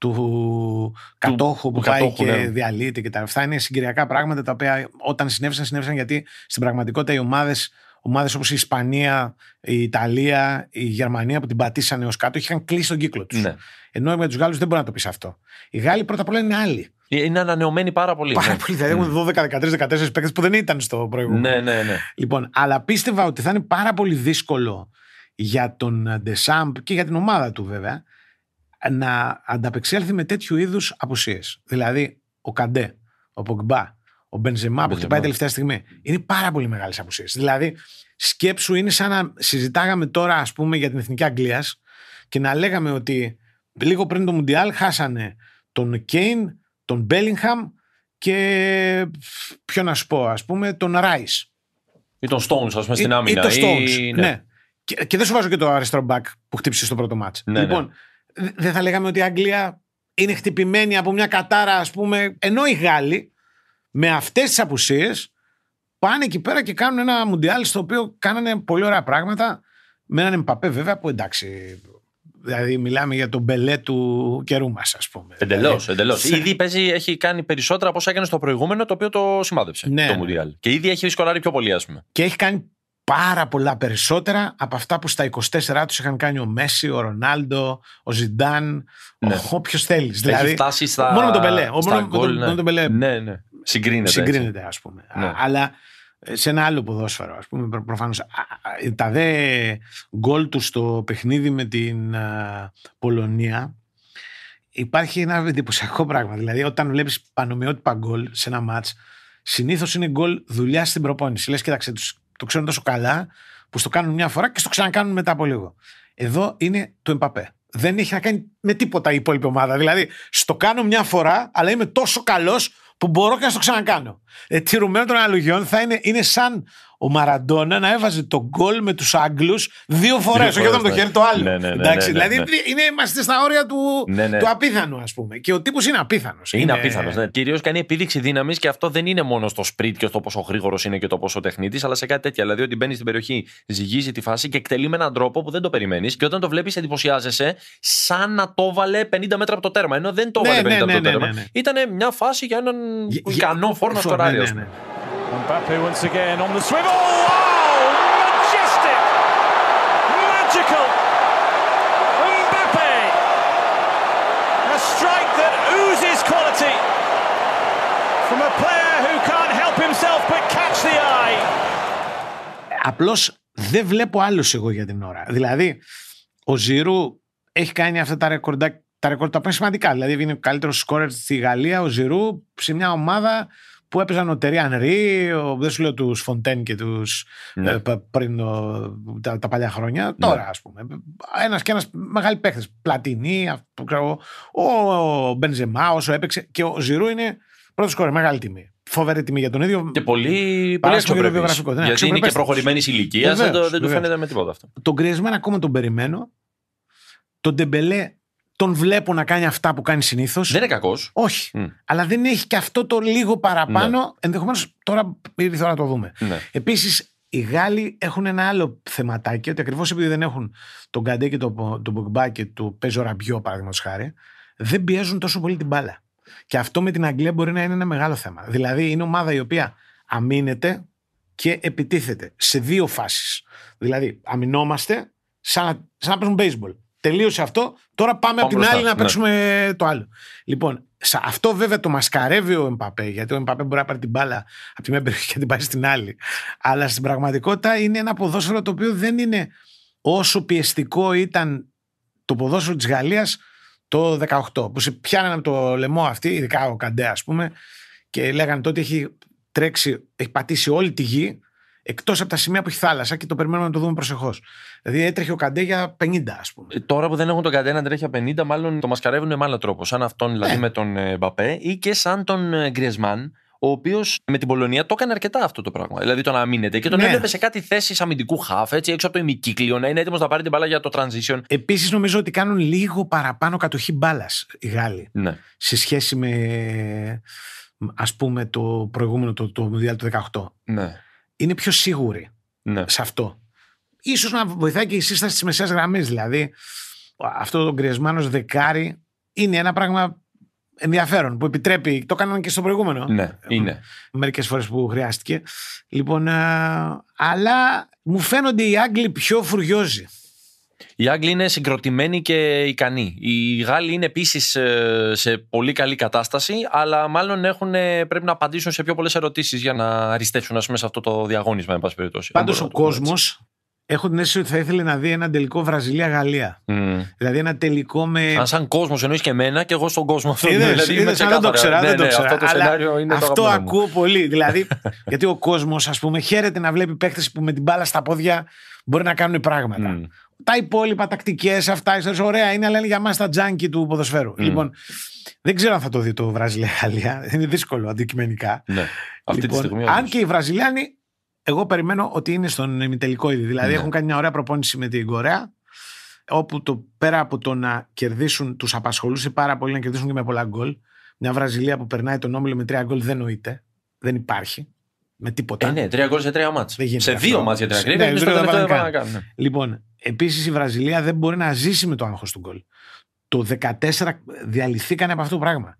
του κατόχου που πάει και ναι. διαλύεται και τα αυτά. Είναι συγκυριακά πράγματα τα οποία όταν συνέβησαν, συνέβησαν γιατί στην πραγματικότητα οι ομάδες. Ομάδες όπως η Ισπανία, η Ιταλία, η Γερμανία που την πατήσανε ως κάτω είχαν κλείσει τον κύκλο τους. Ναι. Ενώ με τους Γάλλους δεν μπορεί να το πεις αυτό. Οι Γάλλοι πρώτα απ' όλα είναι άλλοι. Ε, είναι ανανεωμένοι πάρα πολύ. Πάρα ναι. πολύ. Δηλαδή έχουν 12, 13, 14 παίκτες που δεν ήταν στο προηγούμενο. Ναι, ναι, ναι. Λοιπόν, αλλά πίστευα ότι θα είναι πάρα πολύ δύσκολο για τον Ντεσάμπ και για την ομάδα του βέβαια να ανταπεξέλθει με τέτοιου είδους απουσίες. Δηλαδή, ο Καντέ, ο Πογκμπά, ο Μπενζεμά που χτυπάει τελευταία στιγμή. Είναι πάρα πολύ μεγάλες απουσίες. Δηλαδή, σκέψου είναι σαν να συζητάγαμε τώρα, ας πούμε, για την εθνική Αγγλίας και να λέγαμε ότι λίγο πριν το Μουντιάλ χάσανε τον Κέιν, τον Μπέλιγχαμ και ποιο να σου πω, ας πούμε, τον Ράις. Ή τον Στόουν, ας πούμε, στην άμυνα. Ή, τον Stones. Ναι. ναι. Και, και, δεν σου βάζω και το αριστερό μπακ που χτύπησε στο πρώτο μάτσο. ναι. Λοιπόν, ναι δεν θα λέγαμε ότι η Αγγλία είναι χτυπημένη από μια κατάρα, ας πούμε. Ενώ οι Γάλλοι με αυτές τις απουσίες πάνε εκεί πέρα και κάνουν ένα μουντιάλ στο οποίο κάνανε πολύ ωραία πράγματα. Με έναν Εμπαπέ, βέβαια, που εντάξει. Δηλαδή, μιλάμε για τον μπελέ του καιρού μας, ας πούμε. Εντελώς, δηλαδή, εντελώς. Ήδη παίζει, έχει κάνει περισσότερα από όσα έκανε στο προηγούμενο, το οποίο το σημάδεψε ναι. το Μουντιάλ. Και ήδη έχει σκοράρει πιο πολύ, ας πούμε. Και έχει κάνει πάρα πολλά περισσότερα από αυτά που στα 24 τους είχαν κάνει ο Μέση, ο Ρονάλντο, ο Ζιντάν, ναι. όποιο θέλει. Δηλαδή, φτάσει στα... Μόνο τον Πελέ. Στα μόνο, goal, ναι. τον Πελέ. Ναι, ναι. Συγκρίνεται. Συγκρίνεται, ας πούμε. Ναι. Αλλά ε, σε ένα άλλο ποδόσφαιρο, ας πούμε, προφανώ, Τα δε γκολ του στο παιχνίδι με την Πολωνία, υπάρχει ένα εντυπωσιακό πράγμα. Δηλαδή, όταν βλέπεις πανομοιότυπα γκολ σε ένα μάτ, συνήθως είναι γκολ δουλειά στην προπόνηση. Λες, κοίταξε, τους το ξέρουν τόσο καλά που στο κάνουν μια φορά και στο ξανακάνουν μετά από λίγο. Εδώ είναι το Εμπαπέ. Δεν έχει να κάνει με τίποτα η υπόλοιπη ομάδα. Δηλαδή, στο κάνω μια φορά, αλλά είμαι τόσο καλός που μπορώ και να στο ξανακάνω. Ε, τηρουμένο των αναλογιών θα είναι, είναι σαν ο Μαραντόνα να έβαζε τον γκολ με τους Άγγλους δύο φορές. Όχι όταν το ναι. χέρι το άλλο. Ναι, ναι, ναι, Εντάξει, ναι, ναι, δηλαδή είναι, είμαστε στα όρια του, του απίθανου, ας πούμε. Και ο τύπος είναι απίθανος. Είναι, είναι απίθανος. Ναι. Κυρίως κάνει επίδειξη δύναμης και αυτό δεν είναι μόνο στο σπρίτ και στο πόσο γρήγορος είναι και το πόσο τεχνίτης, αλλά σε κάτι τέτοια. Δηλαδή ότι μπαίνει στην περιοχή, ζυγίζει τη φάση και εκτελεί με έναν τρόπο που δεν το περιμένεις. Και όταν το βλέπεις, εντυπωσιάζεσαι σαν να το βάλε 50 μέτρα από το τέρμα. Ενώ δεν το βάλε 50 από το τέρμα. Ήταν μια φάση για έναν ικανό φόρμα στο ράδιο. Mbappe once again on the swivel. Oh, Majestic! Magical! Mbappe! A strike that oozes quality from a player who can't help himself but catch the eye. Απλώς δεν βλέπω άλλους εγώ για την ώρα. Δηλαδή, ο Ζήρου έχει κάνει αυτά τα ρεκόρτα τα ρεκόρ τα οποία είναι σημαντικά. Δηλαδή, είναι ο καλύτερος σκόρερ στη Γαλλία, ο Ζηρού, σε μια ομάδα που έπαιζαν ο Τεριαν Ανρή, δεν σου λέω τους Φοντέν και τους ναι. Ε, πριν τα, τα, παλιά χρόνια. Ναι. Τώρα, ας πούμε. Ένας και ένας μεγάλοι παίχτη. Πλατινή, ο, ο Μπενζεμά, όσο έπαιξε. Και ο Ζηρού είναι πρώτος κόρη, μεγάλη τιμή. Φοβερή τιμή για τον ίδιο. Και πολύ, πολύ βιογραφικό. Ναι, Γιατί είναι και προχωρημένης ηλικίας, δεν, δεν του φαίνεται με τίποτα αυτό. Τον Κριεσμένα ακόμα τον περιμένω. Τον Τεμπελέ τον βλέπω να κάνει αυτά που κάνει συνήθως. Δεν είναι κακός. Όχι. Αλλά δεν έχει και αυτό το λίγο παραπάνω. Ναι. Ενδεχομένως τώρα ήρθε η ώρα να το δούμε. Ναι. Επίσης, οι Γάλλοι έχουν ένα άλλο θεματάκι ότι ακριβώς επειδή δεν έχουν τον Καντέ και τον το Μπογκμπά και του Πέζο Ραμπιό, παραδείγματος χάρη, δεν πιέζουν τόσο πολύ την μπάλα. Και αυτό με την Αγγλία μπορεί να είναι ένα μεγάλο θέμα. Δηλαδή, είναι ομάδα η οποία αμήνεται και επιτίθεται σε δύο φάσεις. Δηλαδή, αμυνόμαστε σαν, σαν να παίζουν baseball. Τελείωσε αυτό. Τώρα πάμε, πάμε από την άλλη να ναι. παίξουμε το άλλο. Λοιπόν, αυτό βέβαια το μασκαρεύει ο Εμπαπέ, γιατί ο Εμπαπέ μπορεί να πάρει την μπάλα από τη μία περιοχή και την πάει στην άλλη. Αλλά στην πραγματικότητα είναι ένα ποδόσφαιρο το οποίο δεν είναι όσο πιεστικό ήταν το ποδόσφαιρο της Γαλλίας το 18, που σε πιάνανε το λαιμό αυτή, ειδικά ο Καντέ, ας πούμε, και λέγανε τότε έχει τρέξει, έχει πατήσει όλη τη γη Εκτός από τα σημεία που έχει θάλασσα και το περιμένουμε να το δούμε προσεχώς. Δηλαδή έτρεχε ο Καντέ για 50, ας πούμε. Ε, τώρα που δεν έχουν τον Καντέ να τρέχει για 50, μάλλον το μασκαρεύουν με άλλο τρόπο. Σαν αυτόν δηλαδή ναι. με τον ε, Μπαπέ ή και σαν τον ε, Γκριεσμάν, ο οποίος με την Πολωνία το έκανε αρκετά αυτό το πράγμα. Δηλαδή το να και τον ναι. σε κάτι θέση αμυντικού χάφ, έτσι έξω από το ημικύκλιο, να είναι έτοιμος να πάρει την μπάλα για το transition. Επίσης νομίζω ότι κάνουν λίγο παραπάνω κατοχή μπάλας οι Γάλλοι. Ναι. Σε σχέση με ας πούμε το προηγούμενο, το, το του 18. Ναι είναι πιο σίγουροι ναι. σε αυτό. Ίσως να βοηθάει και η σύσταση της μεσαίας γραμμής. Δηλαδή, αυτό το γκριεσμάνος δεκάρι είναι ένα πράγμα ενδιαφέρον που επιτρέπει. Το έκαναν και στο προηγούμενο. Ναι, είναι. Μερικές φορές που χρειάστηκε. Λοιπόν, ε, αλλά μου φαίνονται οι Άγγλοι πιο φουριόζοι. Οι Άγγλοι είναι συγκροτημένοι και ικανοί. Οι Γάλλοι είναι επίσης ε, σε πολύ καλή κατάσταση, αλλά μάλλον έχουν, ε, πρέπει να απαντήσουν σε πιο πολλές ερωτήσεις για να αριστεύσουν σε αυτό το διαγώνισμα, εν πάση περιπτώσει. Πάντως ο κόσμος έχω την αίσθηση ότι θα ήθελε να δει ένα τελικό Βραζιλία-Γαλλία. Δηλαδή ένα τελικό με. Αν σαν κόσμος εννοείς και εμένα και εγώ στον κόσμο αυτό. δηλαδή, δεν το ξέρω ναι, το ναι, Αυτό, το σενάριο είναι αυτό το ακούω πολύ. Δηλαδή, [laughs] γιατί ο κόσμος, ας πούμε, χαίρεται να βλέπει παίχτε που με την μπάλα στα πόδια μπορεί να κάνουν πράγματα. Mm. Τα υπόλοιπα τακτικές, αυτά, ιστορίε, ωραία είναι, αλλά είναι για μας τα τζάνκι του ποδοσφαίρου. Mm. Λοιπόν, δεν ξέρω αν θα το δει το Βραζιλία-Γαλλία. Είναι δύσκολο αντικειμενικά. Ναι. Λοιπόν, αν και οι Βραζιλιάνοι εγώ περιμένω ότι είναι στον ημιτελικό ήδη. Δηλαδή ναι. έχουν κάνει μια ωραία προπόνηση με την Κορέα, όπου το, πέρα από το να κερδίσουν, τους απασχολούσε πάρα πολύ να κερδίσουν και με πολλά γκολ. Μια Βραζιλία που περνάει τον όμιλο με τρία γκολ δεν νοείται. Δεν υπάρχει. Με τίποτα. Ε, ναι, τρία γκολ σε τρία μάτς. Σε δύο μάτς για τρία γκολ. Ναι, Λοιπόν, επίσης η Βραζιλία δεν μπορεί να ζήσει με το άγχος του γκολ. Το 14 διαλυθήκανε από αυτό το πράγμα.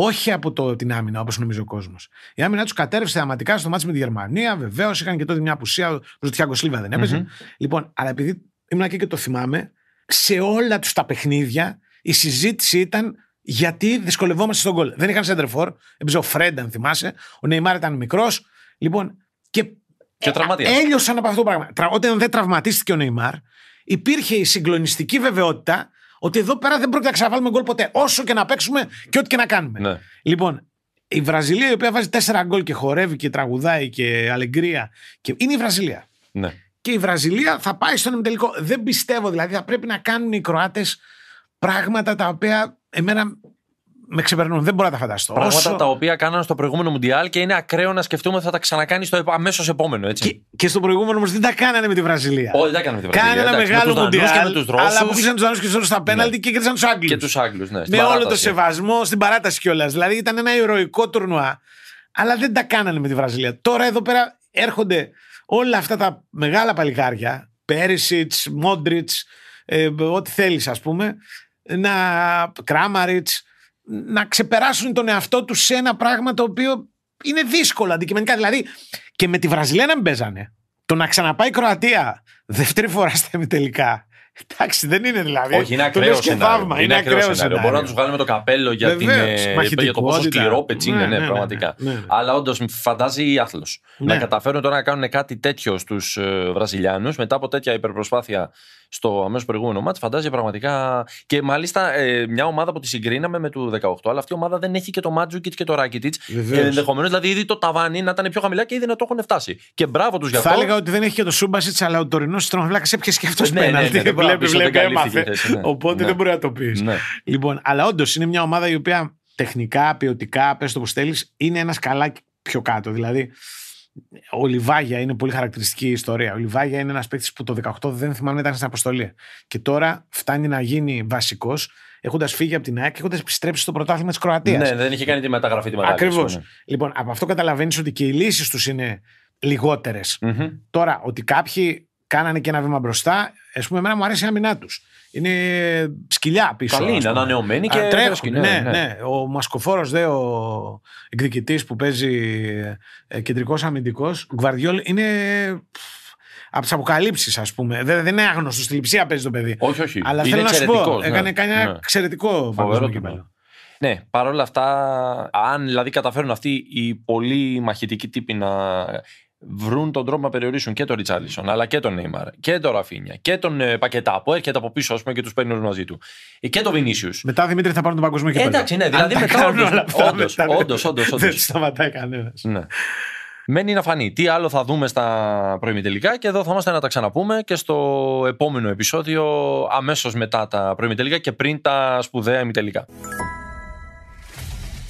Όχι από το, την άμυνα, όπως νομίζει ο κόσμος. Η άμυνα τους κατέρευσε θεαματικά στο μάτι με τη Γερμανία. Βεβαίως είχαν και τότε μια απουσία. Ο Ζωτιάκο Σλίβα δεν έπαιζε. Λοιπόν, αλλά επειδή ήμουν εκεί και το θυμάμαι, σε όλα τους τα παιχνίδια η συζήτηση ήταν γιατί δυσκολευόμαστε στον κολ. Δεν είχαν σέντερφορ. Έπαιζε ο Φρέντ, αν θυμάσαι. Ο Νεϊμάρ ήταν μικρός. Λοιπόν, και, και ε, έλειωσαν από αυτό το πράγμα. Όταν δεν τραυματίστηκε ο Νεϊμάρ, υπήρχε η συγκλονιστική βεβαιότητα ότι εδώ πέρα δεν πρόκειται να ξαναβάλουμε γκολ ποτέ. Όσο και να παίξουμε και ό,τι και να κάνουμε. Ναι. Λοιπόν, η Βραζιλία η οποία βάζει τέσσερα γκολ και χορεύει και τραγουδάει και αλεγκρία. Και... Είναι η Βραζιλία. Ναι. Και η Βραζιλία θα πάει στον ημιτελικό. Δεν πιστεύω δηλαδή θα πρέπει να κάνουν οι Κροάτες πράγματα τα οποία εμένα με ξεπερνούν. Δεν μπορώ να τα φανταστώ. Πράγματα Όσο... τα οποία κάνανε στο προηγούμενο Μουντιάλ και είναι ακραίο να σκεφτούμε ότι θα τα ξανακάνει στο αμέσως επόμενο. Έτσι. Και, και στο προηγούμενο όμως δεν τα κάνανε με τη Βραζιλία. Όχι, δεν τα κάνανε με τη Βραζιλία. Κάνανε Εντάξει, μεγάλο Μουντιάλ. Και με αλλά αποκλείσαν του Δανού και τους στα ναι. πέναλτι και κέρδισαν τους Άγγλους. Και τους Άγγλους, ναι. Με όλο το σεβασμό στην παράταση κιόλας. Δηλαδή ήταν ένα ηρωικό τουρνουά. Αλλά δεν τα κάνανε με τη Βραζιλία. Τώρα εδώ πέρα έρχονται όλα αυτά τα μεγάλα παλικάρια. Πέρισιτ, Μόντριτ, ε, ό,τι θέλεις ας πούμε. Να κράμαριτ να ξεπεράσουν τον εαυτό τους σε ένα πράγμα το οποίο είναι δύσκολο αντικειμενικά. Δηλαδή και με τη Βραζιλία να μπέζανε. Το να ξαναπάει η Κροατία δεύτερη φορά στα τελικά Εντάξει, δεν είναι δηλαδή. Όχι, είναι ακραίο σενάριο. Είναι, είναι ακραίο σενάριο. σενάριο. Μπορούμε να τους βγάλουμε το καπέλο για, ε, για το πόσο σκληρό πετσί είναι, ναι, ναι, ναι, ναι πραγματικά. Ναι, Αλλά όντως φαντάζει ή άθλος. Να καταφέρουν τώρα να κάνουν κάτι τέτοιο στους ε, Βραζιλιάνους μετά από τέτοια υπερπροσπάθεια στο αμέσως προηγούμενο ματς Φαντάζει πραγματικά. Και μάλιστα ε, μια ομάδα που τη συγκρίναμε με του 18, αλλά αυτή η ομάδα δεν έχει και το Μάτζουκιτ και το Ράκιτιτ. Και ε, ενδεχομένως δηλαδή ήδη το ταβάνι να ήταν πιο χαμηλά και ήδη να το έχουν φτάσει. Και μπράβο τους για αυτό. Θα έλεγα ότι δεν έχει και το Σούμπασιτ, αλλά ο τωρινός τρομοφυλάκα έπιασε και αυτός ναι, Ναι, ναι, ναι βλέπει, ναι, Οπότε ναι. δεν μπορεί να το πεις. Λοιπόν, αλλά όντως είναι μια ομάδα η οποία τεχνικά, ποιοτικά, πες το που θέλει, είναι ένας καλά πιο κάτω. Δηλαδή ο Λιβάγια είναι πολύ χαρακτηριστική η ιστορία. Ο Λιβάγια είναι ένας παίκτης που το 18 δεν θυμάμαι ήταν στην αποστολή. Και τώρα φτάνει να γίνει βασικός, έχοντας φύγει από την ΑΕΚ και έχοντας επιστρέψει στο πρωτάθλημα της Κροατίας. Ναι, δεν είχε κάνει τη μεταγραφή τη μεταγραφή. Ακριβώς. Ναι. Λοιπόν, από αυτό καταλαβαίνεις ότι και οι λύσεις τους είναι Τώρα, ότι κάποιοι κάνανε και ένα βήμα μπροστά, ας πούμε, εμένα μου αρέσει η άμυνά τους είναι σκυλιά πίσω. Καλή είναι, ανανεωμένη και τρέχουν. Ναι, ναι, ναι. ναι. Ο Μασκοφόρος, δε ο εκδικητής που παίζει ε, κεντρικός αμυντικός, είναι από τις αποκαλύψεις, ας πούμε. Δεν, είναι άγνωστος. Στη λειψία παίζει το παιδί. Όχι, όχι. Αλλά είναι θέλω να σου πω, ναι. έκανε κάνει ένα ναι. εξαιρετικό παγκόσμιο κύπελο. Ναι. ναι, παρόλα αυτά, αν δηλαδή καταφέρουν αυτοί οι πολύ μαχητικοί τύποι να βρουν τον τρόπο να περιορίσουν και τον Ριτσάλισον, αλλά και τον Νέιμαρ και τον Ραφίνια και τον ε, Πακετά που έρχεται από πίσω πούμε, και τους παίρνει μαζί του. Ε, και τον Βινίσιους. Μετά Δημήτρη θα πάρουν τον παγκοσμίο και Εντάξει, ναι, δηλαδή Αν μετά. Όντω, όντω, όντω. Δεν σταματάει κανένας. Ναι. Μένει να φανεί τι άλλο θα δούμε στα προημιτελικά και εδώ θα είμαστε να τα ξαναπούμε και στο επόμενο επεισόδιο αμέσως μετά τα προημιτελικά και πριν τα σπουδαία ημιτελικά.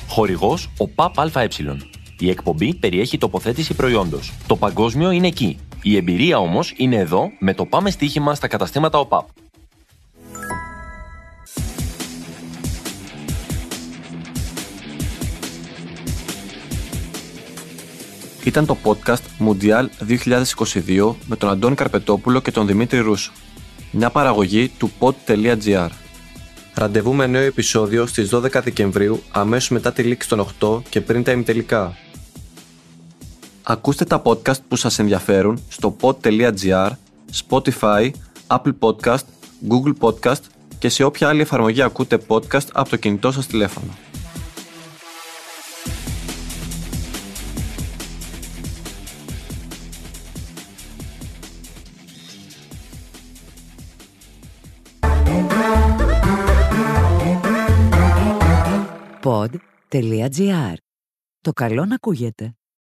Χορηγός ο ΠΑΠ ΑΕ. Η εκπομπή περιέχει τοποθέτηση προϊόντος. Το παγκόσμιο είναι εκεί. Η εμπειρία όμως είναι εδώ με το Πάμε Στοίχημα στα καταστήματα ΟΠΑΠ. Ήταν το podcast Mundial 2022 με τον Αντώνη Καρπετόπουλο και τον Δημήτρη Ρούσο. Μια παραγωγή του pod.gr. Ραντεβού με νέο επεισόδιο στις 12 Δεκεμβρίου αμέσως μετά τη λήξη των 8 και πριν τα ημιτελικά. Ακούστε τα podcast που σας ενδιαφέρουν στο pod.gr, Spotify, Apple Podcast, Google Podcast και σε όποια άλλη εφαρμογή ακούτε podcast από το κινητό σας τηλέφωνο. Pod.gr. Το καλό να ακούγεται.